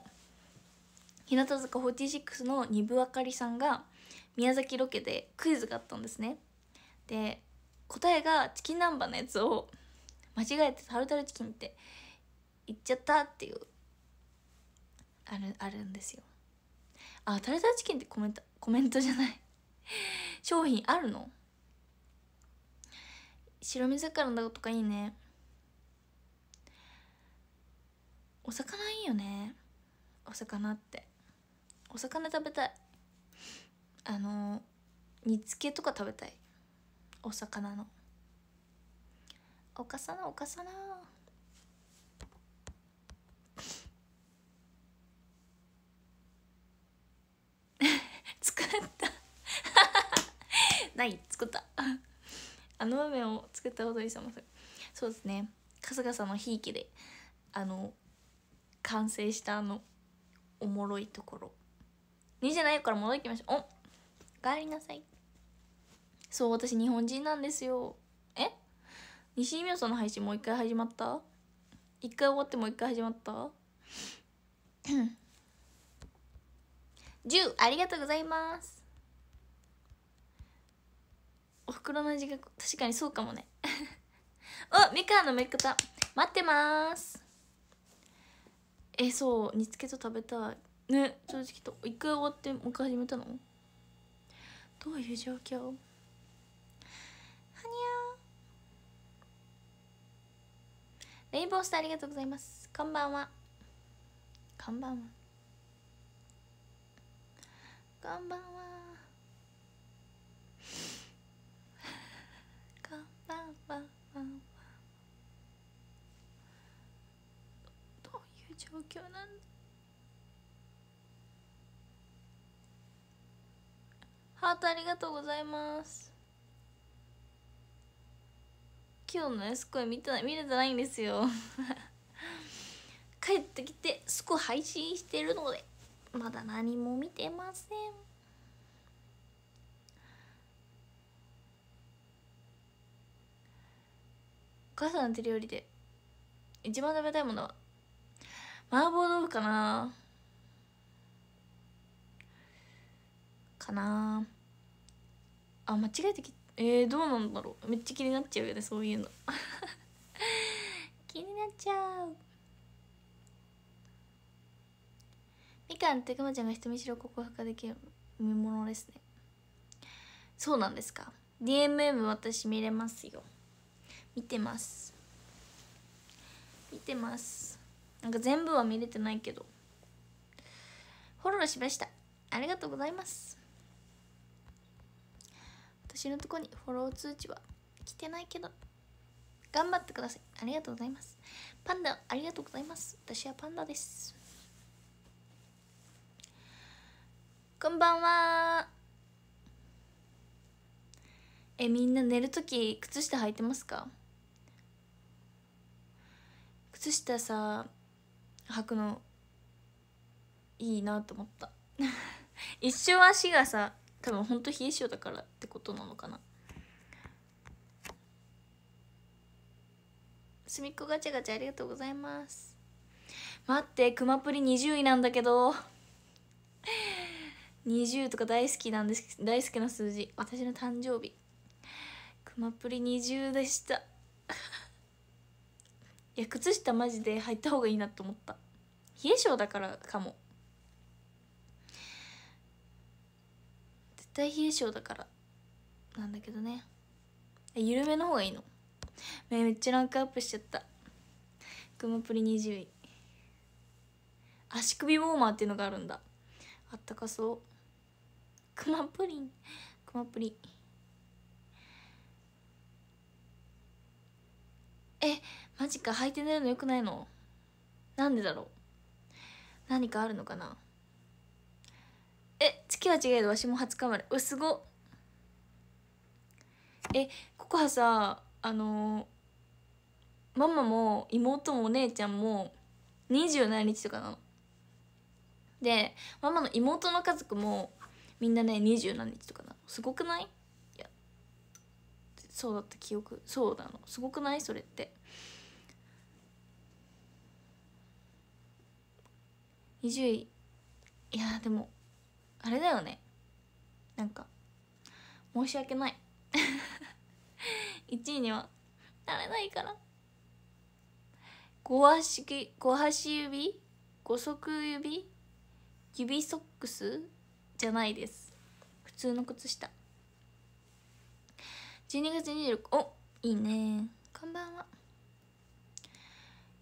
日向坂46の丹生あかりさんが宮崎ロケでクイズがあったんですねで答えがチキン南蛮のやつを間違えてタルタルチキンって言っちゃったっていうあるあるんですよあタルタルチキンってコメントコメントじゃない 商品あるの白身魚だとかいいねお魚いいよねお魚ってお魚食べたいあの煮つけとか食べたいお魚のおかさなおかさな作ったない作ったあの場面を作った踊りさまもそうですね春日さんのひいきであの完成したあのおもろいところ2じゃないから戻ってきましょうおお帰りなさいそう私日本人なんですよえ西井美さんの配信もう一回始まった一回終わってもう一回始まった 10ありがとうございますおふくろの味が確かにそうかもね おみかんのめくた待ってますえそう煮つけと食べたいね正直と一回終わってもう一回始めたのどういう状況はにゃレインボースターありがとうございますこんばんはこんばんはこんばんはこんばんはどういう状況なんだハートありがとうございます今日のねスコイ見てない見れてないんですよ 帰ってきてすコ配信してるのでまだ何も見てませんお母さんの手料理で一番食べたいものは麻婆豆腐かなかなあ間違えてきえー、どうなんだろうめっちゃ気になっちゃうよねそういうの 気になっちゃうみかんってくまちゃんが人見知りを告白できる見ものですねそうなんですか DMM 私見れますよ見てます見てますなんか全部は見れてないけどフォローしましたありがとうございます私のとこにフォロー通知は来てないけど頑張ってくださいありがとうございますパンダありがとうございます私はパンダですこんばんはえみんな寝る時靴下履いてますか靴下さ履くのいいなと思った 一生足がさ多分ほんと冷え性だからってことなのかなすみっこガチャガチャありがとうございます待ってまプリ20位なんだけど20とか大好きなんです大好きな数字私の誕生日くまぷり20でした いや靴下マジで履いた方がいいなと思った冷え性だからかも絶対冷え性だからなんだけどね緩めの方がいいのめっちゃランクアップしちゃったくまぷり20位足首ウォーマーっていうのがあるんだあったかそうくまプリンくまプリえマジか履いて寝るのよくないのなんでだろう何かあるのかなえ月は違えどわしも初カまれうすごえここはさあのー、ママも妹もお姉ちゃんも27日とかなのでママの妹の家族もみんなね二十何日とかなすごくないいやそうだった記憶そうなのすごくないそれって20位いやでもあれだよねなんか申し訳ない1 位にはなれないから5足5足指5足指指ソックスじゃないです普通の靴下12月26おいいねこんばんは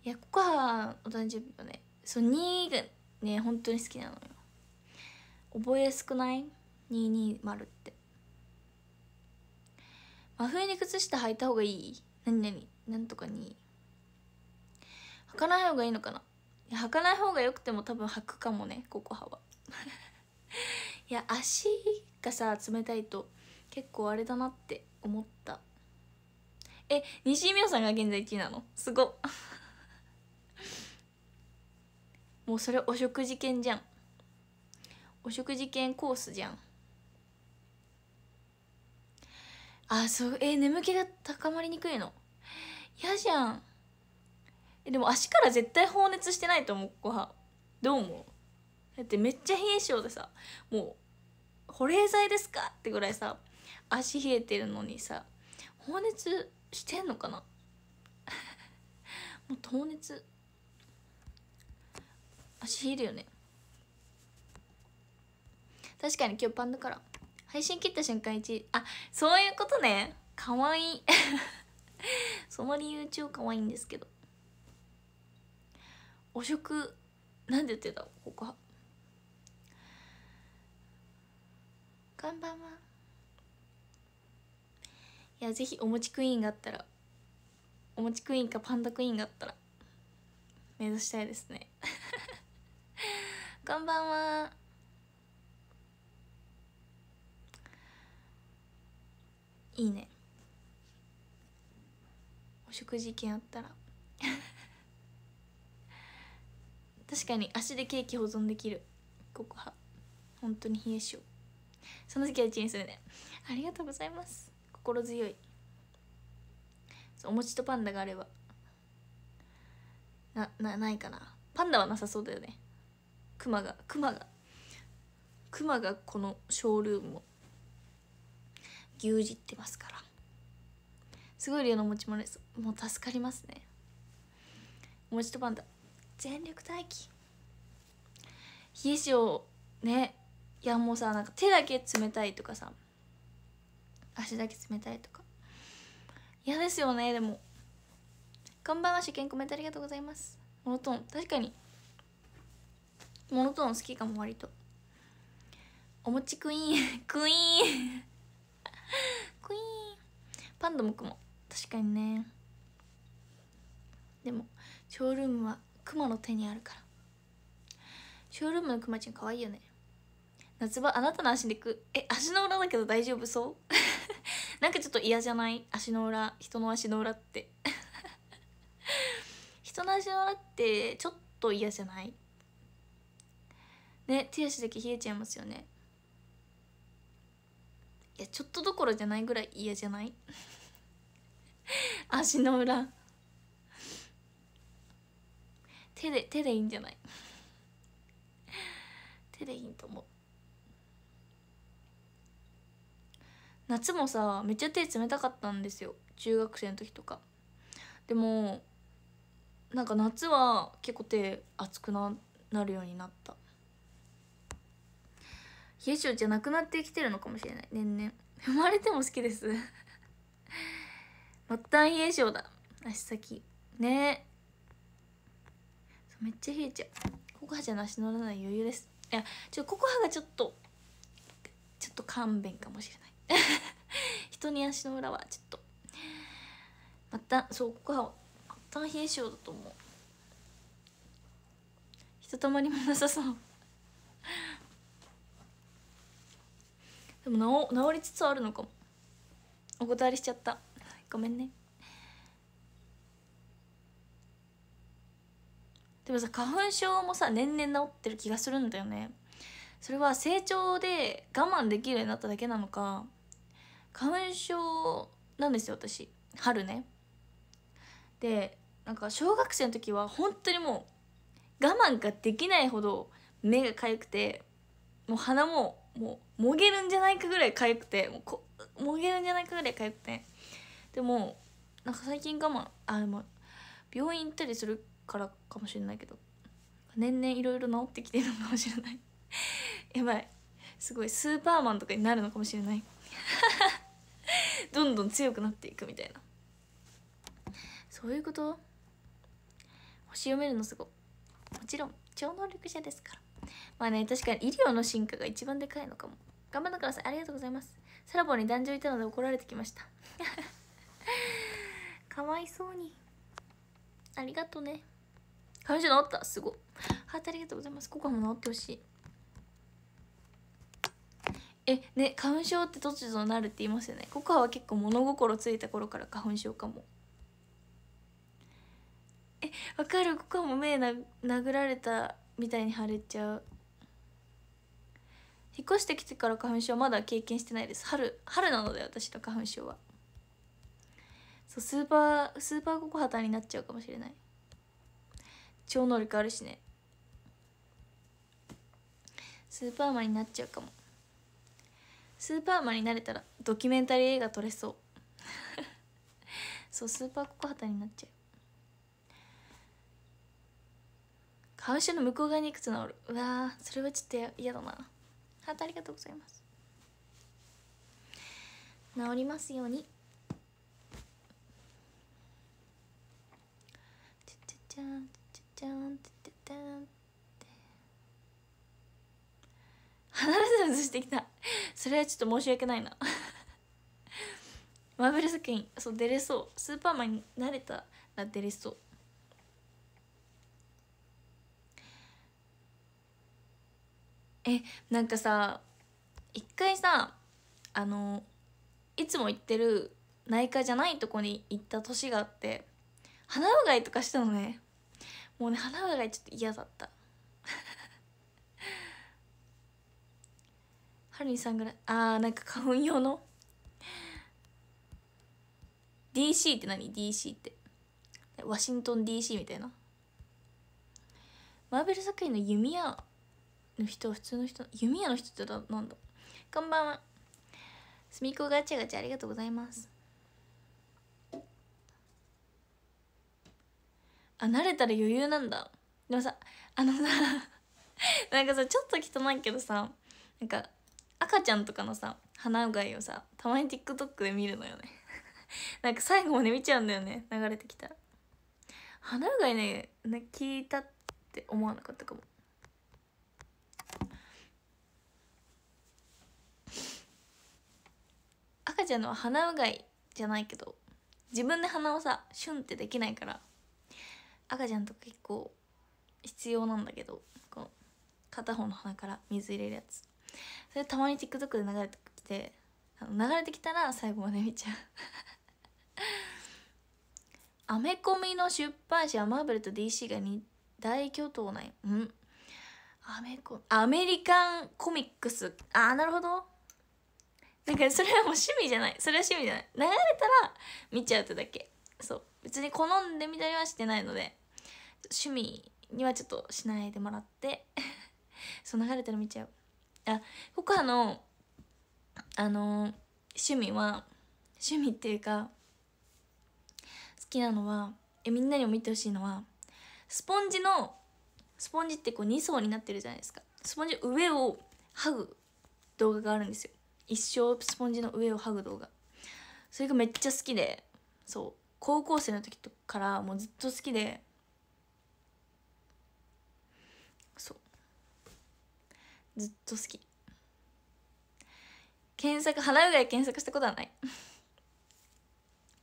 いやここはお誕生日だねそう2がね本当に好きなのよ覚えやすくない ?220 って真冬に靴下履いた方がいい何何何とかに履かない方がいいのかな履かない方がよくても多分履くかもねココハはいや足がさ冷たいと結構あれだなって思ったえ西井美桜さんが現在1位なのすご もうそれお食事券じゃんお食事券コースじゃんあそうえ眠気が高まりにくいの嫌じゃんえでも足から絶対放熱してないと思うごはどう思うだってめっちゃ冷え性でさもう保冷剤ですかってぐらいさ足冷えてるのにさ放熱してんのかな もう糖熱足冷えるよね確かに今日パンだから配信切った瞬間1あそういうことねかわいい その理由超かわいいんですけど汚職なんで言ってたこここんばんはいやぜひおもちクイーンがあったらおもちクイーンかパンダクイーンがあったら目指したいですね こんばんは「いいね」お食事券あったら 確かに足でケーキ保存できるここは。本当に冷え性その時はチンするねありがとうございます心強いお餅とパンダがあればななないかなパンダはなさそうだよねクマがクマがクマがこのショールームを牛耳ってますからすごい量の餅もね、もう助かりますねお餅とパンダ全力待機冷え性ねいやもうさなんか手だけ冷たいとかさ足だけ冷たいとか嫌ですよねでもこんばんは試験コメントありがとうございますモノトーン確かにモノトーン好きかも割とお餅クイーン クイーン クイーンパンダもクモ確かにねでもショールームはクモの手にあるからショールームのクマちゃん可愛いよね夏場あなたの足でくえ足の裏だけど大丈夫そう なんかちょっと嫌じゃない足の裏人の足の裏って 人の足の裏ってちょっと嫌じゃないね手足だけ冷えちゃいますよねいやちょっとどころじゃないぐらい嫌じゃない 足の裏手で手でいいんじゃない手でいいと思う夏もさめっちゃ手冷たかったんですよ中学生の時とかでもなんか夏は結構手熱くなるようになった冷え性じゃなくなってきてるのかもしれない年々 生まれても好きです 末端冷え性だ足先ねめっちゃ冷えちゃうココハじゃなし乗らない余裕ですいやちょココハがちょっとちょっと勘弁かもしれない 人に足の裏はちょっとまたそうここは末端冷え性だと思うひとたまりもなさそう でも治りつつあるのかもお断りしちゃったごめんねでもさ花粉症もさ年々治ってる気がするんだよねそれは成長で我慢できるようになっただけなのか花粉症なんですよ私春ねでなんか小学生の時は本当にもう我慢ができないほど目が痒くてもう鼻ももうもげるんじゃないかぐらい痒くてもうこもげるんじゃないかぐらい痒くてでもなんか最近我慢あでも病院行ったりするからかもしれないけど年々いろいろ治ってきてるのかもしれないやばいすごいスーパーマンとかになるのかもしれないどんどん強くなっていくみたいなそういうこと星読めるのすごもちろん超能力者ですからまあね確かに医療の進化が一番でかいのかも頑張ってくださいありがとうございますサラボに壇上いたので怒られてきました かわいそうにありがとうね。感じ治ったすごい。ハートありがとうございます。ここも治ってほしい。えね花粉症って突如なるって言いますよねココアは結構物心ついた頃から花粉症かもえわかるココアも目な殴られたみたいに腫れちゃう引っ越してきてから花粉症まだ経験してないです春春なので私の花粉症はそうスーパースーパーココハタになっちゃうかもしれない超能力あるしねスーパーマンになっちゃうかもスーパーマンになれたらドキュメンタリー映画撮れそう そうスーパーココハタになっちゃう顔粉の向こう側にいくつ治るうわそれはちょっと嫌だなハートありがとうございます治りますようにちゃちゃちゃちゃちゃちゃち離れてしてきたそれはちょっと申し訳ないなマーベル作品そう出れそうスーパーマンに慣れたら出れそうえなんかさ一回さあのいつも行ってる内科じゃないとこに行った年があって鼻うがいとかしたのねもうね鼻うがいちょっと嫌だったハルニさんぐらいあーなんか花粉用の DC って何 ?DC ってワシントン DC みたいなマーベル作品の弓矢の人普通の人弓矢の人ってなんだこんばんはすみこガチャガチャありがとうございますあ慣れたら余裕なんだでもさあのさ なんかさちょっと汚いけどさなんか赤ちゃんとかのさ鼻うがいをさたまに TikTok で見るのよね なんか最後まで見ちゃうんだよね流れてきたら鼻うがいね聞いたって思わなかったかも赤ちゃんのは鼻うがいじゃないけど自分で鼻をさシュンってできないから赤ちゃんとか結構必要なんだけどこう片方の鼻から水入れるやつそれたまに TikTok で流れてきてあの流れてきたら最後まで見ちゃう アメコミの出版社マーベルと DC が大巨頭なんやうんアメコアメリカンコミックスああなるほどなんかそれはもう趣味じゃないそれは趣味じゃない流れたら見ちゃうってだけそう別に好んでみたりはしてないので趣味にはちょっとしないでもらって そう流れたら見ちゃうあ他のあの趣味は趣味っていうか好きなのはえみんなにも見てほしいのはスポンジのスポンジってこう2層になってるじゃないですかスポンジ上を剥ぐ動画があるんですよ一生スポンジの上を剥ぐ動画それがめっちゃ好きでそう高校生の時からもうずっと好きでずっと好き検索払うぐらい検索したことはない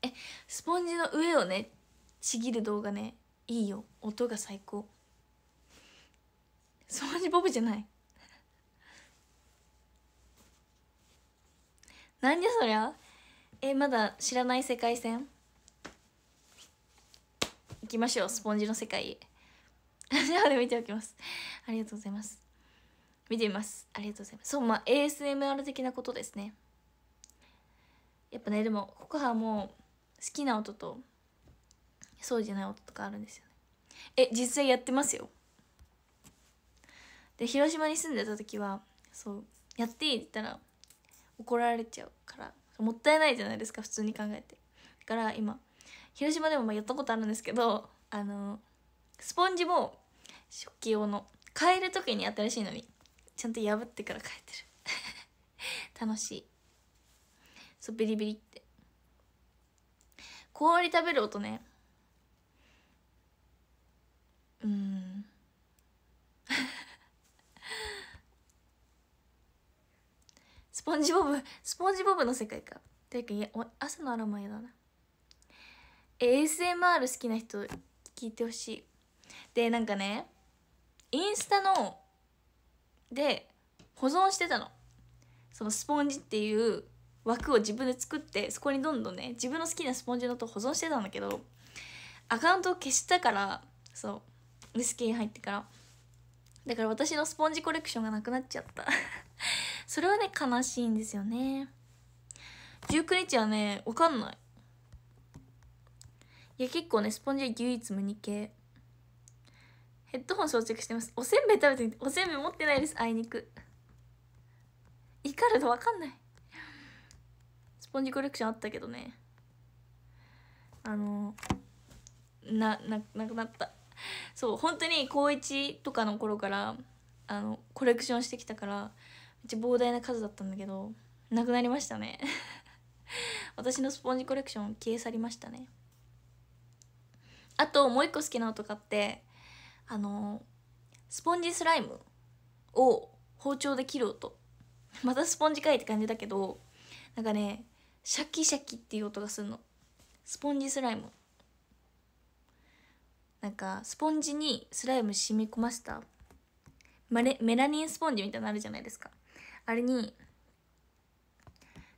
えスポンジの上をねちぎる動画ねいいよ音が最高スポンジボブじゃないなんじゃそりゃえまだ知らない世界線行きましょうスポンジの世界へで 見ておきますありがとうございます見てみますありがとうございますそうまあ ASMR 的なことですねやっぱねでもココハも好きな音とそうじゃない音とかあるんですよねえ実際やってますよで広島に住んでた時はそうやっていいって言ったら怒られちゃうからもったいないじゃないですか普通に考えてだから今広島でもまあやったことあるんですけどあのスポンジも食器用の変える時に新しいのにちゃんと破ってから帰ってる 楽しいそうビリビリって氷食べる音ねうん スポンジボブスポンジボブの世界かていうかいや朝のアロマやだな ASMR 好きな人聞いてほしいでなんかねインスタので保存してたのそのスポンジっていう枠を自分で作ってそこにどんどんね自分の好きなスポンジのと保存してたんだけどアカウントを消したからそう SK に入ってからだから私のスポンジコレクションがなくなっちゃった それはね悲しいんですよね19日はねわかんないいや結構ねスポンジは唯一無二系ヘッドホン装着してますおせんべい食べてみておせんべい持ってないですあいにく怒るの分かんないスポンジコレクションあったけどねあのなななくなったそう本当に高1とかの頃からあのコレクションしてきたからめっちゃ膨大な数だったんだけどなくなりましたね 私のスポンジコレクション消え去りましたねあともう一個好きな音買ってあのスポンジスライムを包丁で切る音 またスポンジかいって感じだけどなんかねシャキシャキっていう音がするのスポンジスライムなんかスポンジにスライム染み込ましたマレメラニンスポンジみたいなのあるじゃないですかあれに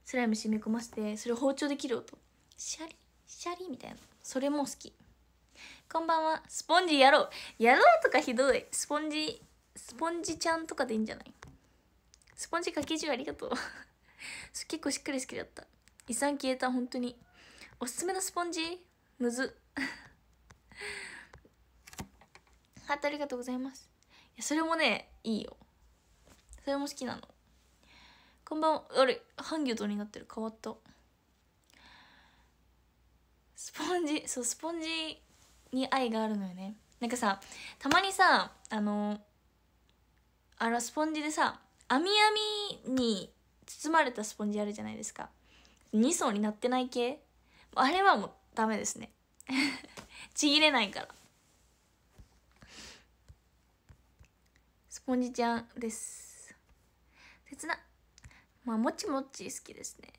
スライム染み込ませてそれを包丁で切る音シャリシャリみたいなそれも好きこんばんは。スポンジやろう。やろうとかひどい。スポンジ、スポンジちゃんとかでいいんじゃないスポンジかけじうありがとう。結構しっかり好きだった。遺産消えた、本当に。おすすめのスポンジむず。ハートありがとうございます。いや、それもね、いいよ。それも好きなの。こんばんは。あれ、ハンギョドになってる。変わった。スポンジ、そう、スポンジに愛があるのよねなんかさたまにさあのあのスポンジでさ網網に包まれたスポンジあるじゃないですか2層になってない系あれはもうダメですね ちぎれないからスポンジちゃんです切なまあもちもち好きですね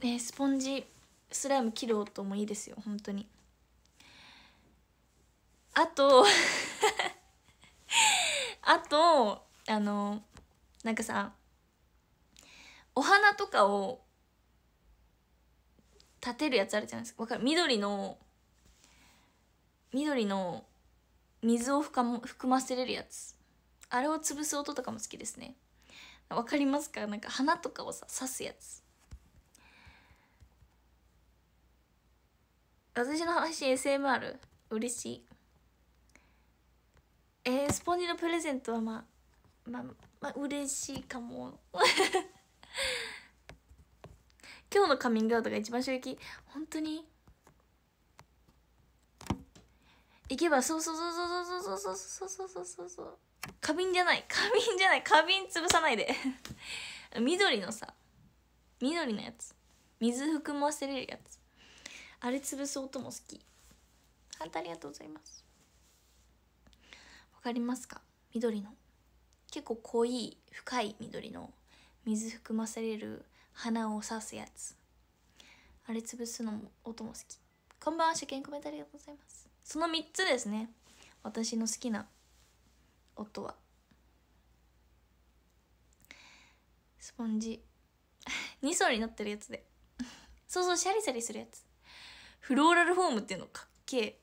えー、スポンジスライム切る音もいいですよ本当にあと あとあのなんかさお花とかを立てるやつあるじゃないですかわかる緑の緑の水を含ませれるやつあれを潰す音とかも好きですねわかりますかなんか花とかをさ刺すやつ私の配信 SMR 嬉しいえー、スポンジのプレゼントはまあまあまあ嬉しいかも 今日のカミングアウトが一番衝撃本当に行けばそうそうそうそうそうそうそうそうそうそうそう花瓶じゃない花瓶じゃない花瓶潰さないで 緑のさ緑のやつ水含ませれるやつあれ潰す音も好き本当ありがとうございますわかりますか緑の結構濃い深い緑の水含まされる花を刺すやつあれ潰すのも音も好きこんばんは初見コメントありがとうございますその3つですね私の好きな音はスポンジ2 層になってるやつでそうそうシャリシャリするやつフローラルフォームっていうのかっけえ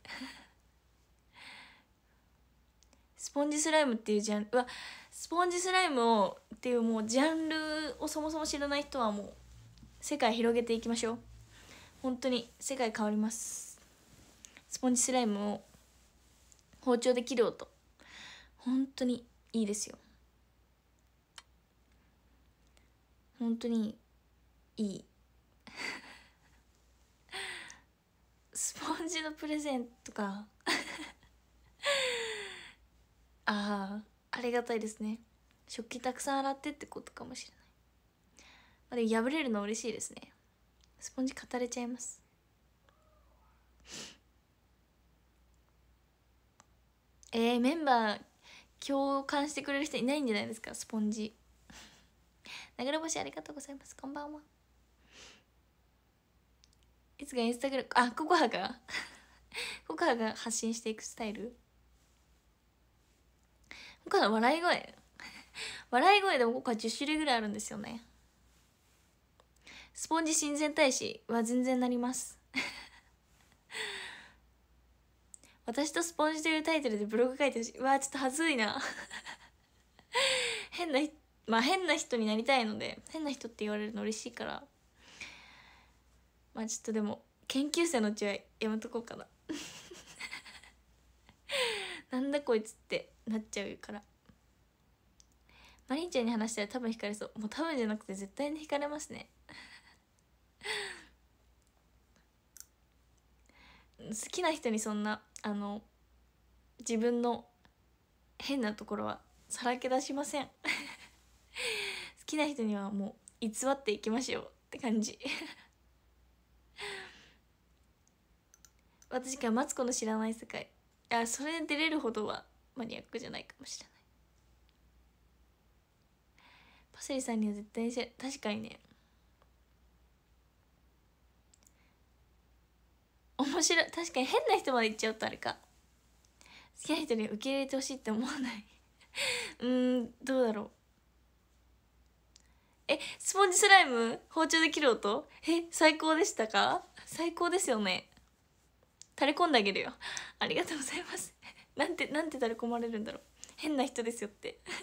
スポンジスライムっていうジャンルわスポンジスライムをっていうもうジャンルをそもそも知らない人はもう世界広げていきましょう本当に世界変わりますスポンジスライムを包丁で切る音本当にいいですよ本当にいいスポンジのプレゼントか ああありがたいですね食器たくさん洗ってってことかもしれないでも破れるの嬉しいですねスポンジ語れちゃいます えー、メンバー共感してくれる人いないんじゃないですかスポンジ 流れ星ありがとうございますこんばんはいつかインスタグラムあココハが ココハが発信していくスタイルココハ笑い声笑い声でもココハ10種類ぐらいあるんですよねスポンジ親善大使は全然なります 私とスポンジというタイトルでブログ書いてほしいわちょっとはずいな 変なまあ変な人になりたいので変な人って言われるの嬉しいからまあちょっとでも研究生のうちはやめとこうかな なんだこいつってなっちゃうからマリンちゃんに話したら多分引かれそうもう多分じゃなくて絶対に引かれますね好きな人にそんなあの自分の変なところはさらけ出しません 好きな人にはもう偽っていきましょうって感じ私らマツコの知らない世界いやそれ出れるほどはマニアックじゃないかもしれないパセリさんには絶対に確かにね面白い確かに変な人まで行っちゃうとあれか好きな人に受け入れてほしいって思わない うんどうだろうえスポンジスライム包丁で切る音え最高でしたか最高ですよね垂れ込んであげるよありがとうございます なんてなんて垂れ込まれるんだろう変な人ですよって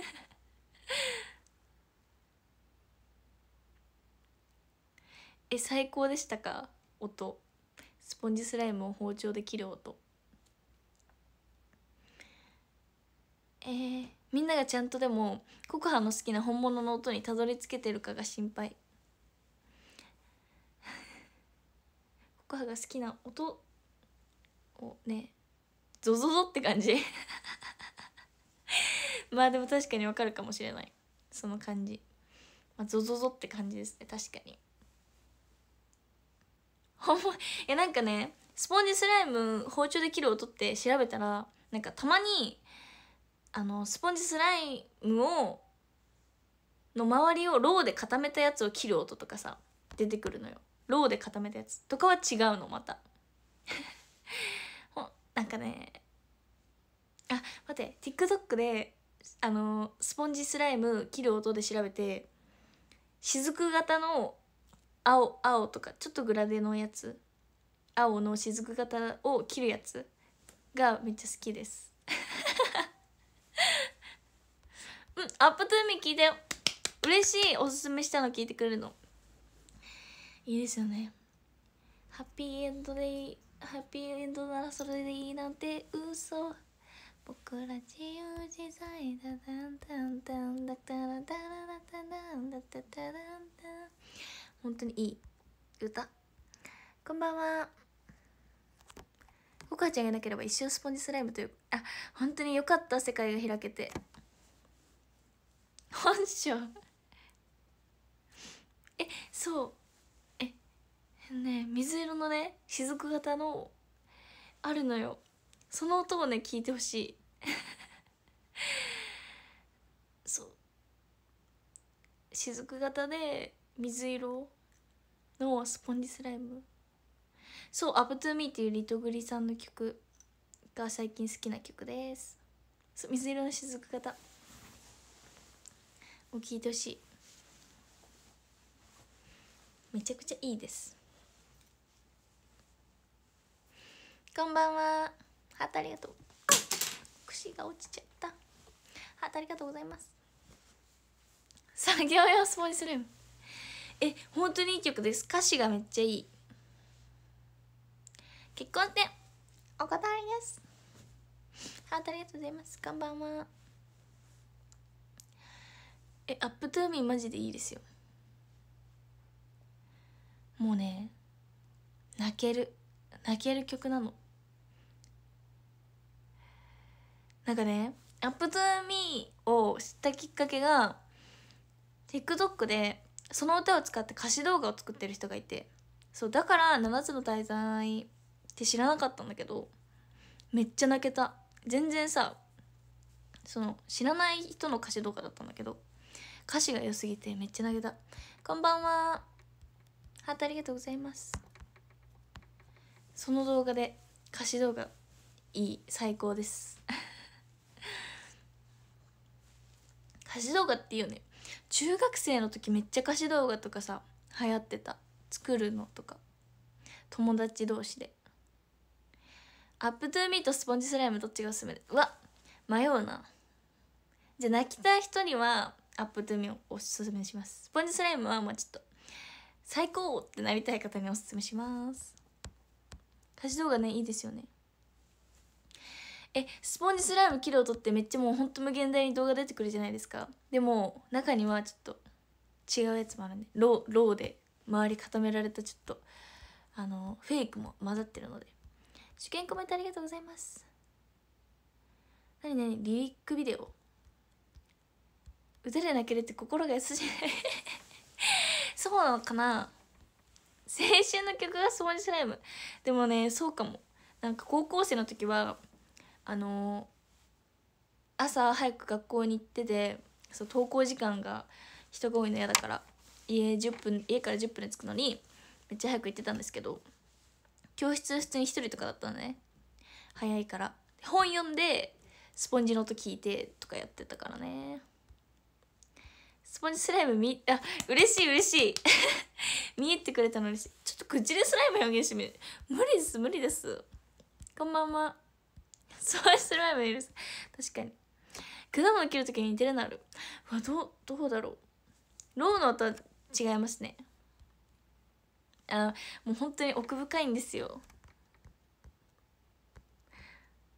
え最高でしたか音スポンジスライムを包丁で切る音えー、みんながちゃんとでもココハの好きな本物の音にたどり着けてるかが心配ココハが好きな音をねゾゾゾって感じ まあでも確かにわかるかもしれないその感じ、まあ、ゾゾゾって感じですね確かにほんまえなんかねスポンジスライム包丁で切る音って調べたらなんかたまにあのスポンジスライムをの周りをローで固めたやつを切る音とかさ出てくるのよローで固めたやつとかは違うのまたなんかねあ待って TikTok であのスポンジスライム切る音で調べて雫型の青青とかちょっとグラデのやつ青の雫型を切るやつがめっちゃ好きですうんアップトゥーミー聞いて嬉しいおすすめしたの聞いてくれるのいいですよねハッピーエンドデイハッピーエンドならそれでいいなんて嘘僕ら自由自在だだんだんだんだだらだらだだんだだだらんだ本当にいい歌こんばんはコカちゃんがいなければ一生スポンジスライムというあ本当によかった世界が開けて本性えそうね水色のね雫型のあるのよその音をね聞いてほしい そう雫型で水色のスポンジスライムそう「UpToMe」っていうリトグリさんの曲が最近好きな曲です水色の雫型を聴いてほしいめちゃくちゃいいですこんばんはハートありがとう串が落ちちゃったハートありがとうございます作業用スポーツルームえ本当にいい曲です歌詞がめっちゃいい結婚ってお断りですハートありがとうございますこんばんはえアップトゥーミーマジでいいですよもうね泣ける泣ける曲なのなんかね「アップトゥーミーを知ったきっかけが TikTok でその歌を使って歌詞動画を作ってる人がいてそうだから「7つの大罪」って知らなかったんだけどめっちゃ泣けた全然さその知らない人の歌詞動画だったんだけど歌詞が良すぎてめっちゃ泣けたこんばんはハートありがとうございますその動画で歌詞動画いい最高です 歌詞動画っていうね中学生の時めっちゃ歌詞動画とかさ流行ってた作るのとか友達同士でアップトゥーミーとスポンジスライムどっちがおすすめでうわ迷うなじゃあ泣きたい人にはアップトゥーミーをおすすめしますスポンジスライムはまあちょっと最高ってなりたい方におすすめします歌詞動画ねいいですよねえスポンジスライム切る音ってめっちゃもうほんと無限大に動画出てくるじゃないですかでも中にはちょっと違うやつもあるん、ね、でローで周り固められたちょっとあのフェイクも混ざってるので受験コメントありがとうございます何何リリックビデオうざれなけれて心が安じない そうなのかな青春の曲がスポンジスライムでもねそうかもなんか高校生の時はあの朝早く学校に行っててそう登校時間が人が多いの嫌だから家1 0分家から10分で着くのにめっちゃ早く行ってたんですけど教室普通に1人とかだったのね早いから本読んでスポンジの音聞いてとかやってたからねスポンジスライム見あ嬉しい嬉しい 見えてくれたの嬉しいちょっと口でスライム表現してみる無理です無理ですこんばんは そうしてる前も許す確かに果物切るときに似てるなるうわどうどうだろうローの音は違いますねあもう本当に奥深いんですよ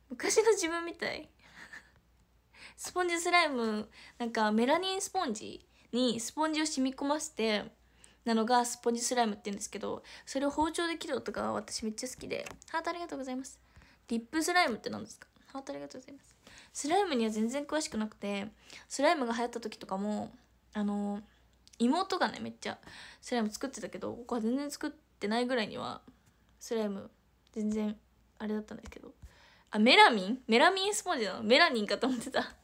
昔の自分みたいスポンジスライムなんかメラニンスポンジにスポンジを染み込ませてなのがスポンジスライムって言うんですけどそれを包丁で切る音が私めっちゃ好きでハートありがとうございますリップスライムって何ですかハートありがとうございますスライムには全然詳しくなくてスライムが流行った時とかもあの妹がねめっちゃスライム作ってたけど僕は全然作ってないぐらいにはスライム全然あれだったんですけどあメラミンメラミンスポンジなのメラニンかと思ってた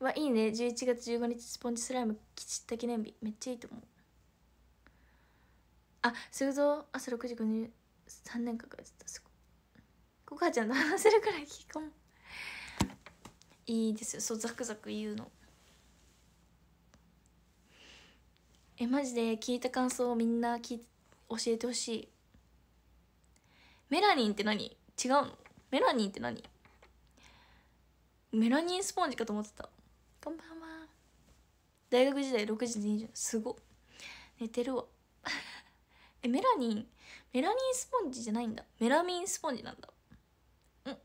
わいいね11月15日スポンジスライムきちった記念日めっちゃいいと思うあするぞ朝6時53年間からてたすごいコカちゃんと話せるくらい聞かもいいですよそうザクザク言うのえマジで聞いた感想をみんな聞教えてほしいメラニンって何違うのメラニンって何メラニンスポンジかと思ってたこんばんは大学時代6時20すご寝てるわえメラニンメラニンスポンジじゃないんだメラミンスポンジなんだうん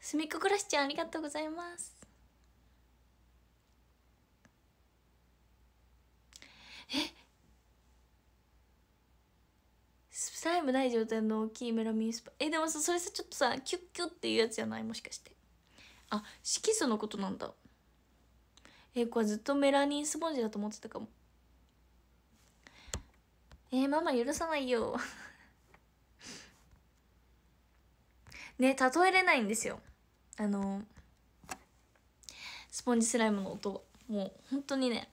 すみっこくらしちゃんありがとうございますえスライムない状態の大きいメラミンスポンジえでもさそれさちょっとさキュッキュッっていうやつじゃないもしかしてあ色素のことなんだえこれずっとメラニンスポンジだと思ってたかもえー、ママ許さないよ ね例えれないんですよあのスポンジスライムの音もう本当にね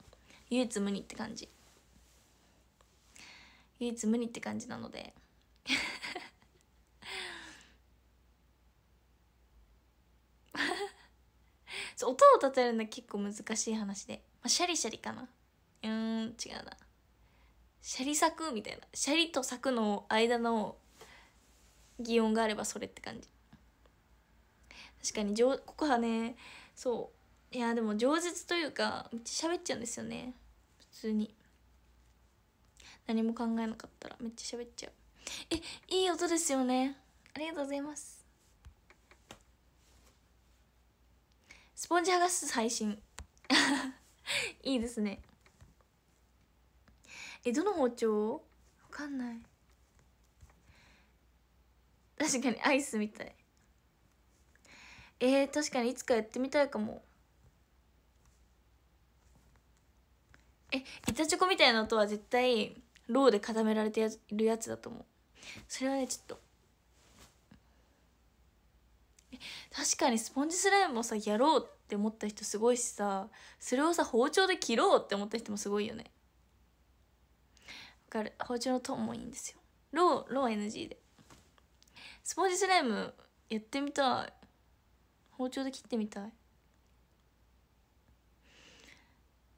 唯一無二って感じ唯一無二って感じなので 音を立てるのは結構難しい話で、まあ、シャリシャリかなうん違うなシャリ咲くみたいなシャリと咲くの間の擬音があればそれって感じ確かにここはねそういやでも饒舌というかめっちゃ喋っちゃうんですよね普通に何も考えなかったらめっちゃ喋っちゃうえいい音ですよねありがとうございますスポンジ剥がす配信 いいですねえどの包丁わかんない確かにアイスみたいえー、確かにいつかやってみたいかもえ板チョコみたいな音は絶対ローで固められてるやつだと思うそれはねちょっと確かにスポンジスライムもさやろうって思った人すごいしさそれをさ包丁で切ろうって思った人もすごいよねかる包丁のトーンもいいんですよローロー NG でスポンジスライムやってみたい包丁で切ってみたい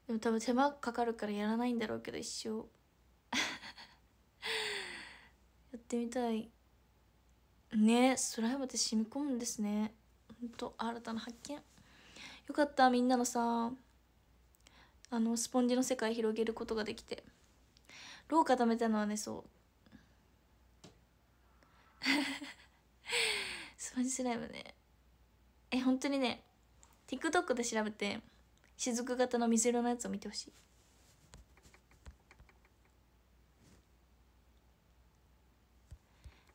でも多分手間かかるからやらないんだろうけど一生 やってみたいねスライムって染み込むんですねほんと新たな発見よかったみんなのさあのスポンジの世界広げることができて。廊下止めたのはねそう スパンジスライムねえ本当にね TikTok で調べて雫型の水色のやつを見てほしい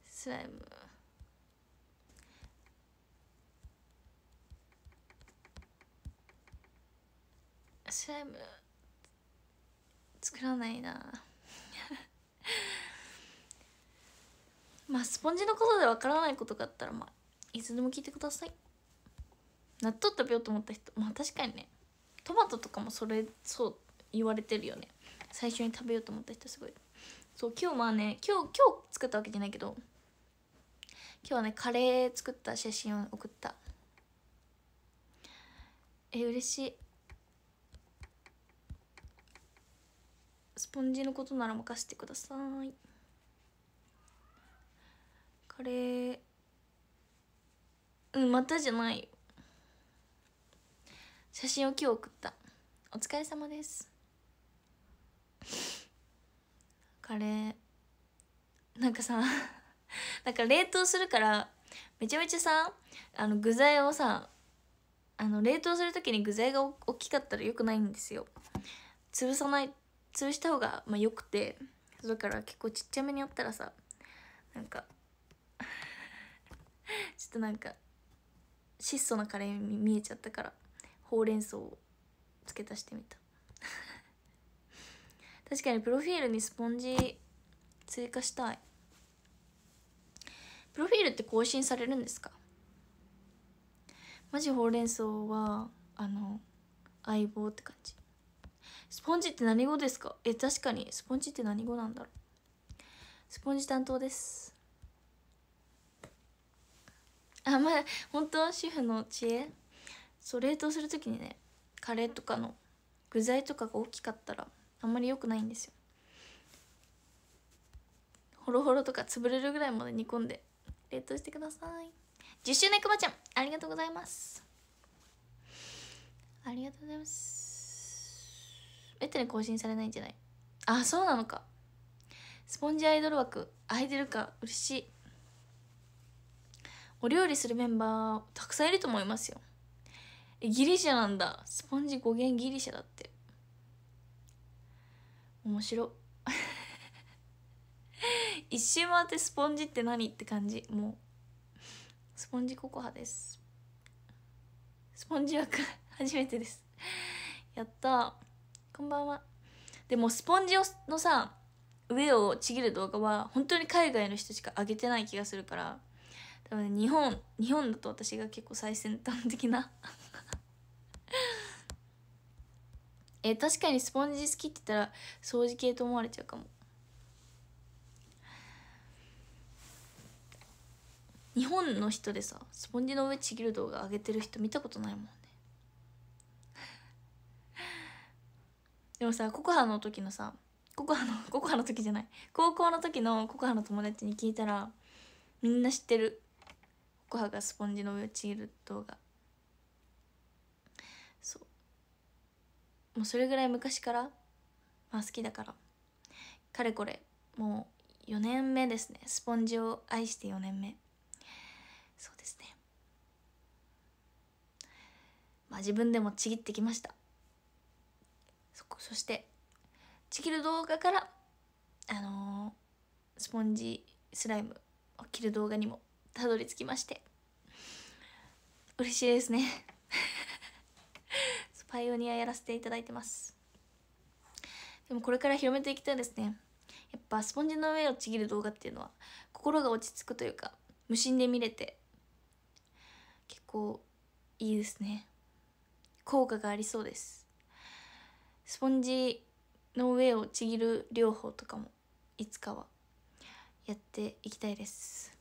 スライムスライム作らないな まあスポンジのことでわからないことがあったらまあいつでも聞いてください納豆食べようと思った人まあ確かにねトマトとかもそれそう言われてるよね最初に食べようと思った人すごいそう今日まあね今日今日作ったわけじゃないけど今日はねカレー作った写真を送ったえ嬉しいスポンジのことなら任せてくださいカレーうんまたじゃない写真を今日送ったお疲れ様ですカレーなんかさ なんか冷凍するからめちゃめちゃさあの具材をさあの冷凍する時に具材が大きかったらよくないんですよ潰さない潰した方がまあよくてだから結構ちっちゃめにやったらさなんか ちょっとなんか質素なカレーに見えちゃったからほうれん草を付け足してみた 確かにプロフィールにスポンジ追加したいプロフィールって更新されるんですかマジほうれん草はあの相棒って感じスポンジって何語ですかえ、確かに、スポンジって何語なんだろう。スポンジ担当です。あ、まあ、本当主婦の知恵そう、冷凍する時にね、カレーとかの具材とかが大きかったら、あんまり良くないんですよ。ほろほろとか潰れるぐらいまで煮込んで、冷凍してください。10周年くまちゃん、ありがとうございます。ありがとうございます。めったに更新されないんじゃないあそうなのかスポンジアイドル枠空いてるか嬉しいお料理するメンバーたくさんいると思いますよえギリシャなんだスポンジ語源ギリシャだって面白 一周回ってスポンジって何って感じもうスポンジココハですスポンジ枠初めてですやったこんばんはでもスポンジのさ上をちぎる動画は本当に海外の人しか上げてない気がするから多分日本日本だと私が結構最先端的な え確かにスポンジ好きって言ったら掃除系と思われちゃうかも日本の人でさスポンジの上ちぎる動画上げてる人見たことないもんでもさココハの時のさココハの ココハの時じゃない高校の時のココハの友達に聞いたらみんな知ってるココハがスポンジの上をちぎる動画そうもうそれぐらい昔から、まあ、好きだからかれこれもう4年目ですねスポンジを愛して4年目そうですねまあ自分でもちぎってきましたそこそしてちぎる動画からあのー、スポンジスライムを切る動画にもたどり着きまして嬉しいですね パイオニアやらせていただいてますでもこれから広めていきたいですねやっぱスポンジの上をちぎる動画っていうのは心が落ち着くというか無心で見れて結構いいですね効果がありそうですスポンジの上をちぎる療法とかもいつかはやっていきたいです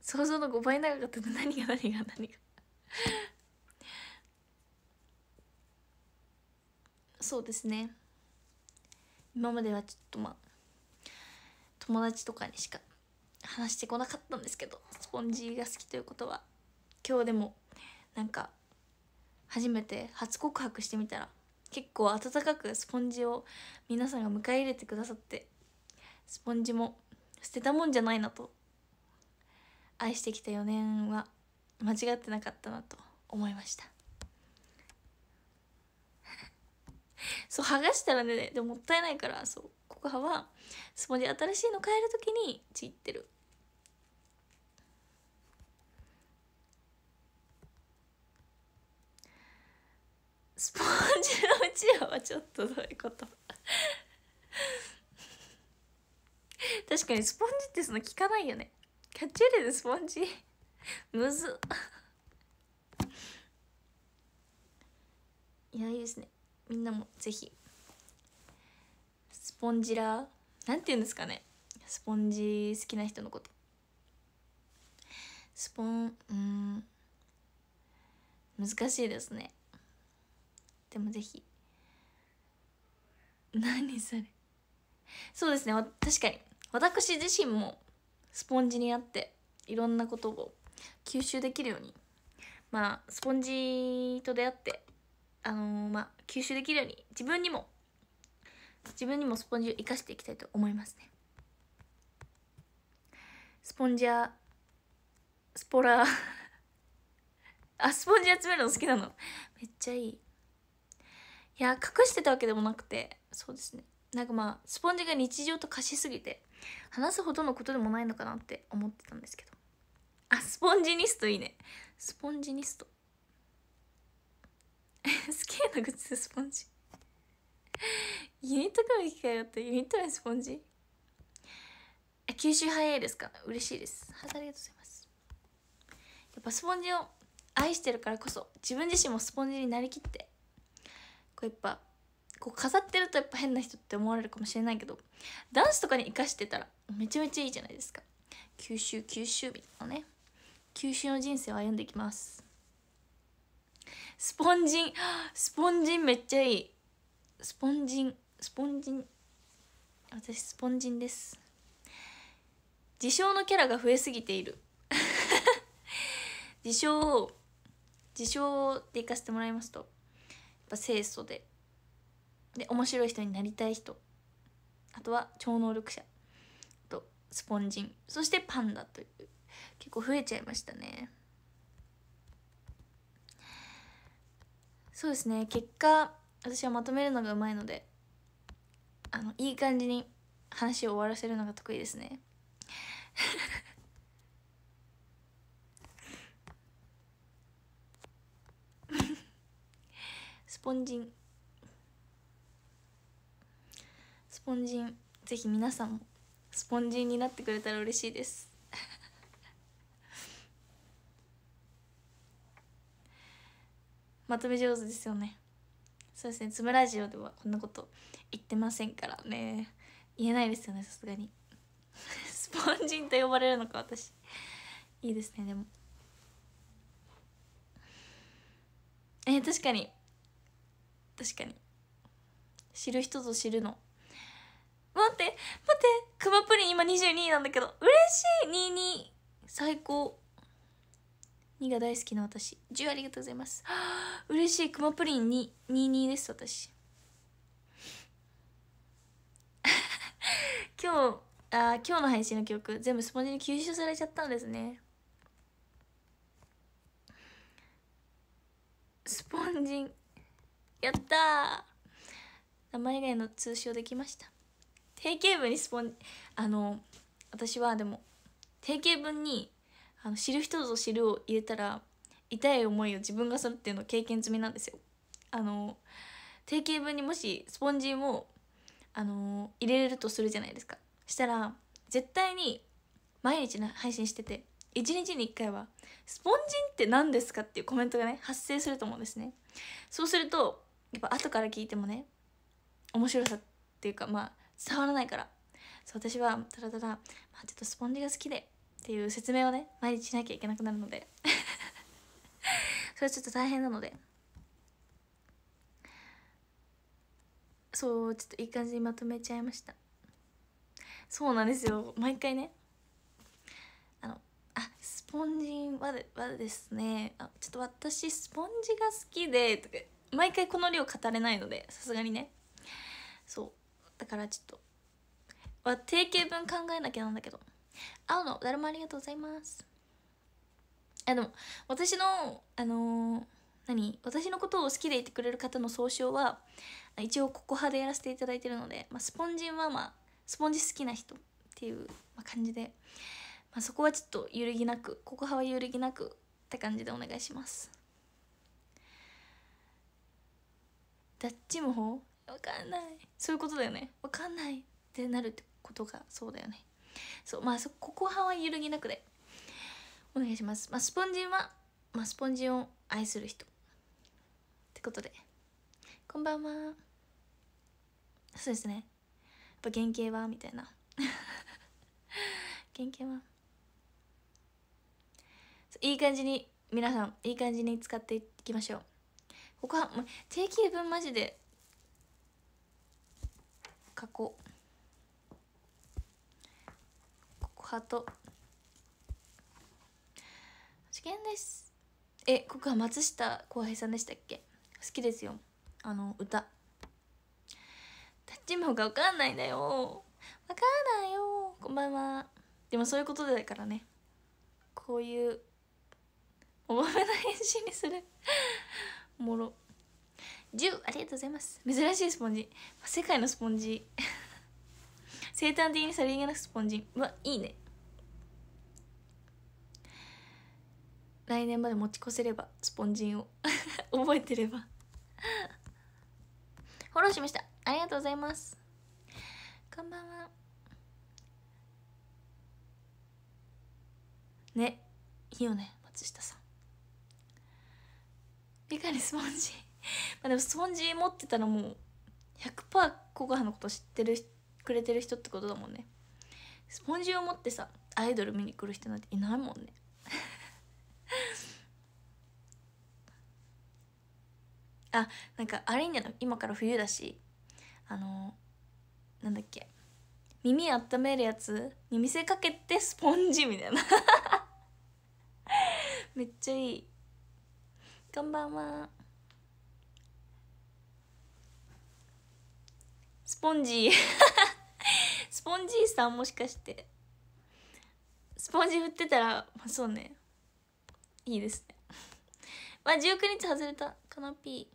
想像の5倍長かったの何が何が何がそうですね今まではちょっとまあ友達とかにしか話してこなかったんですけどスポンジが好きということは今日でもなんか初めて初告白してみたら結構温かくスポンジを皆さんが迎え入れてくださってスポンジも捨てたもんじゃないなと愛してきた4年は間違ってなかったなと思いました そう剥がしたらねでももったいないからそうここはスポンジ新しいの買える時にちぎってるスポンジのうちわはちょっとどういうこと確かにスポンジってその効かないよねキャッチュレでスポンジむずいやいいですねみんなもぜひスポンジラーなんて言うんですかねスポンジ好きな人のことスポンうん難しいですねでもぜひ何それそうですね確かに私自身もスポンジになっていろんなことを吸収できるようにまあスポンジと出会ってあのー、まあ吸収できるように自分にも自分にもスポンジを生かしていきたいと思いますねスポンジやスポラー あスポンジ集めるの好きなのめっちゃいいいや隠してたわけでもなくてそうですねなんかまあスポンジが日常と化しすぎて話すほどのことでもないのかなって思ってたんですけどあスポンジニストいいねスポンジニストスケーのグッズスポンジユニットから聞かよってユニットはスポンジ吸収早いですか嬉しいですありがとうございますやっぱスポンジを愛してるからこそ自分自身もスポンジになりきってうやっぱこう飾ってるとやっぱ変な人って思われるかもしれないけどダンスとかに生かしてたらめちゃめちゃいいじゃないですか吸収吸収みたいなね吸収の人生を歩んでいきますスポンジンスポンジンめっちゃいいスポンジンスポンジン私スポンジンです自称のキャラが増えすぎている 自称を自称でいかせてもらいますとぱ清楚でで面白い人になりたい人あとは超能力者とスポンジンそしてパンダという結構増えちゃいましたねそうですね結果私はまとめるのがうまいのであのいい感じに話を終わらせるのが得意ですねポンジンスポンジンぜひ皆さんもスポンジンになってくれたら嬉しいです まとめ上手ですよねそうですね「つむラジオ」ではこんなこと言ってませんからね言えないですよねさすがに スポンジンと呼ばれるのか私いいですねでもえー、確かに確かに知る人ぞ知るの待って待ってくまプリン今22位なんだけど嬉しい22最高2が大好きな私10ありがとうございます 嬉しいくまプリン22です私 今日あ今日の配信の曲全部スポンジに吸収されちゃったんですねスポンジやったー名前以外の通称できました定型文にスポンあの私はでも定型文にあの知る人ぞ知るを入れたら痛い思いを自分がするっていうのを経験済みなんですよあの定型文にもしスポンジもあの入れれるとするじゃないですかしたら絶対に毎日な配信してて1日に1回は「スポンジンって何ですか?」っていうコメントがね発生すると思うんですねそうするとやっぱ後から聞いてもね面白さっていうかまあ伝わらないからそう私はただただ、まあ、ちょっとスポンジが好きでっていう説明をね毎日しなきゃいけなくなるので それはちょっと大変なのでそうちょっといい感じにまとめちゃいましたそうなんですよ毎回ねあのあスポンジはではですねあちょっと私スポンジが好きでとか毎回この量語れないのでさすがにねそうだからちょっとは定型文考えなきゃなんだけど青の誰もありがとうございますあの私のあのー、何私のことを好きでいてくれる方の総称は一応ここ派でやらせていただいてるので、まあ、スポンジはまあスポンジ好きな人っていう感じで、まあ、そこはちょっと揺るぎなくここ派は揺るぎなくって感じでお願いしますどっちもわかんないそういうことだよねわかんないってなるってことがそうだよねそうまあそここは揺るぎなくでお願いします、まあ、スポンジは、まあ、スポンジを愛する人ってことでこんばんはそうですねやっぱ原型はみたいな 原型はいい感じに皆さんいい感じに使っていきましょうここは定型分マジで過去ここハとト試験ですえここは松下洸平さんでしたっけ好きですよあの歌タッチマホが分かんないんだよ分かんないよこんばんはでもそういうことだからねこういう重めな返信にするおもろ10ありがとうございます珍しいスポンジ世界のスポンジ 生誕的にさりげなくスポンジうわいいね来年まで持ち越せればスポンジを 覚えてればフォローしましたありがとうございますこんばんはねいいよね松下さんメガネスポンジ まあでもスポンジ持ってたらもう100%コガハのこと知ってるくれてる人ってことだもんねスポンジを持ってさアイドル見に来る人なんていないもんね あなんかあれいいんじゃない今から冬だしあのー、なんだっけ耳温めるやつに見せかけてスポンジみたいな めっちゃいいこんばんはスポンジ スポンジさんもしかしてスポンジ振ってたらまあそうねいいですねまあ19日外れたカナピ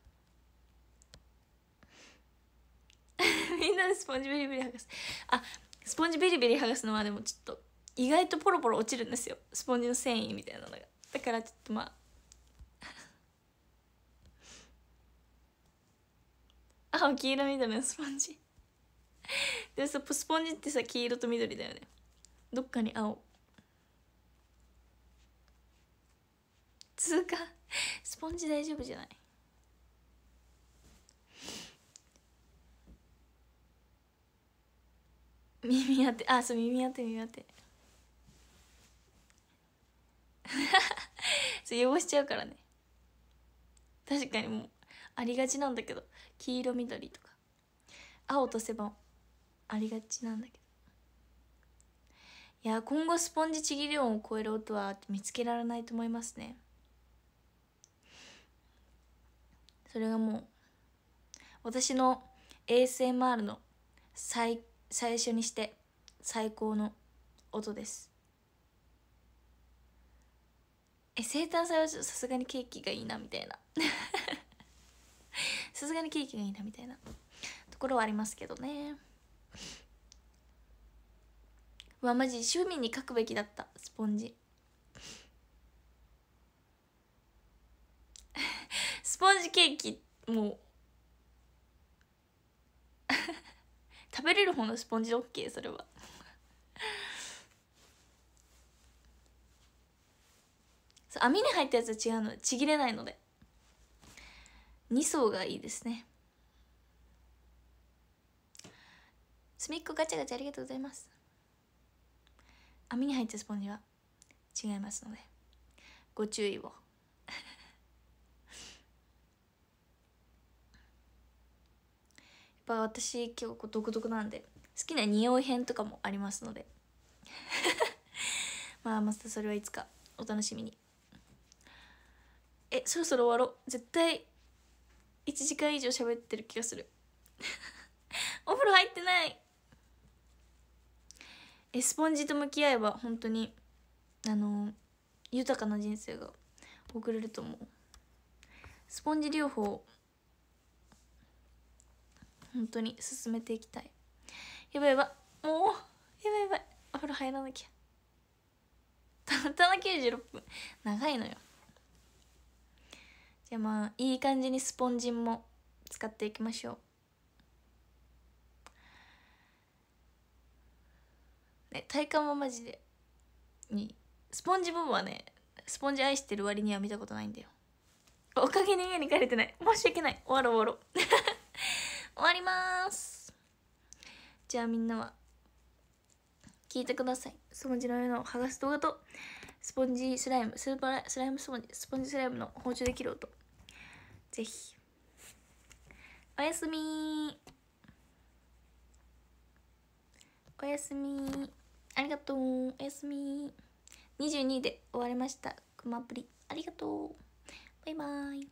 ーみんなでスポンジビリビリ剥がすあスポンジビリビリ剥がすのはでもちょっと意外とポロポロ落ちるんですよスポンジの繊維みたいなのがだからちょっとまあ青黄色緑のスポンジでさスポンジってさ黄色と緑だよねどっかに青つ過かスポンジ大丈夫じゃない耳当てあそう耳当て耳当て そう汚しちゃうからね確かにもうありがちなんだけど黄色緑とか青とせばありがちなんだけどいや今後スポンジちぎり音を超える音は見つけられないと思いますねそれがもう私の ASMR の最最初にして最高の音ですえ生誕祭はさすがにケーキがいいなみたいなさすがにケーキがいいなみたいなところはありますけどねわマジ趣味に書くべきだったスポンジ スポンジケーキもう 食べれる方のスポンジで OK それは網に入ったやつは違うのちぎれないので2層がいいですねすみっこガチャガチャありがとうございます網に入ったスポンジは違いますのでご注意を やっぱ私結構独特なんで好きな匂い編とかもありますので まあまたそれはいつかお楽しみにえそろそろ終わろう絶対1時間以上喋ってる気がする お風呂入ってないえスポンジと向き合えば本当にあの豊かな人生が送れると思うスポンジ療法本当に進めていきたいやばいやばもうやばいやばいお風呂入らなきゃたったの96分長いのよじゃあまあいい感じにスポンジも使っていきましょう、ね、体感はマジでにスポンジボブはねスポンジ愛してる割には見たことないんだよおかげに家に帰れてない申し訳ない終わろう終わろう 終わりますじゃあみんなは聞いてくださいスポンジの上の剥がす動画とスポンジスライムスーパースライムスポンジスポンジスライムの包丁で切る音ぜひおやすみおやすみありがとうおやすみ22で終わりましたくまプリありがとうバイバイ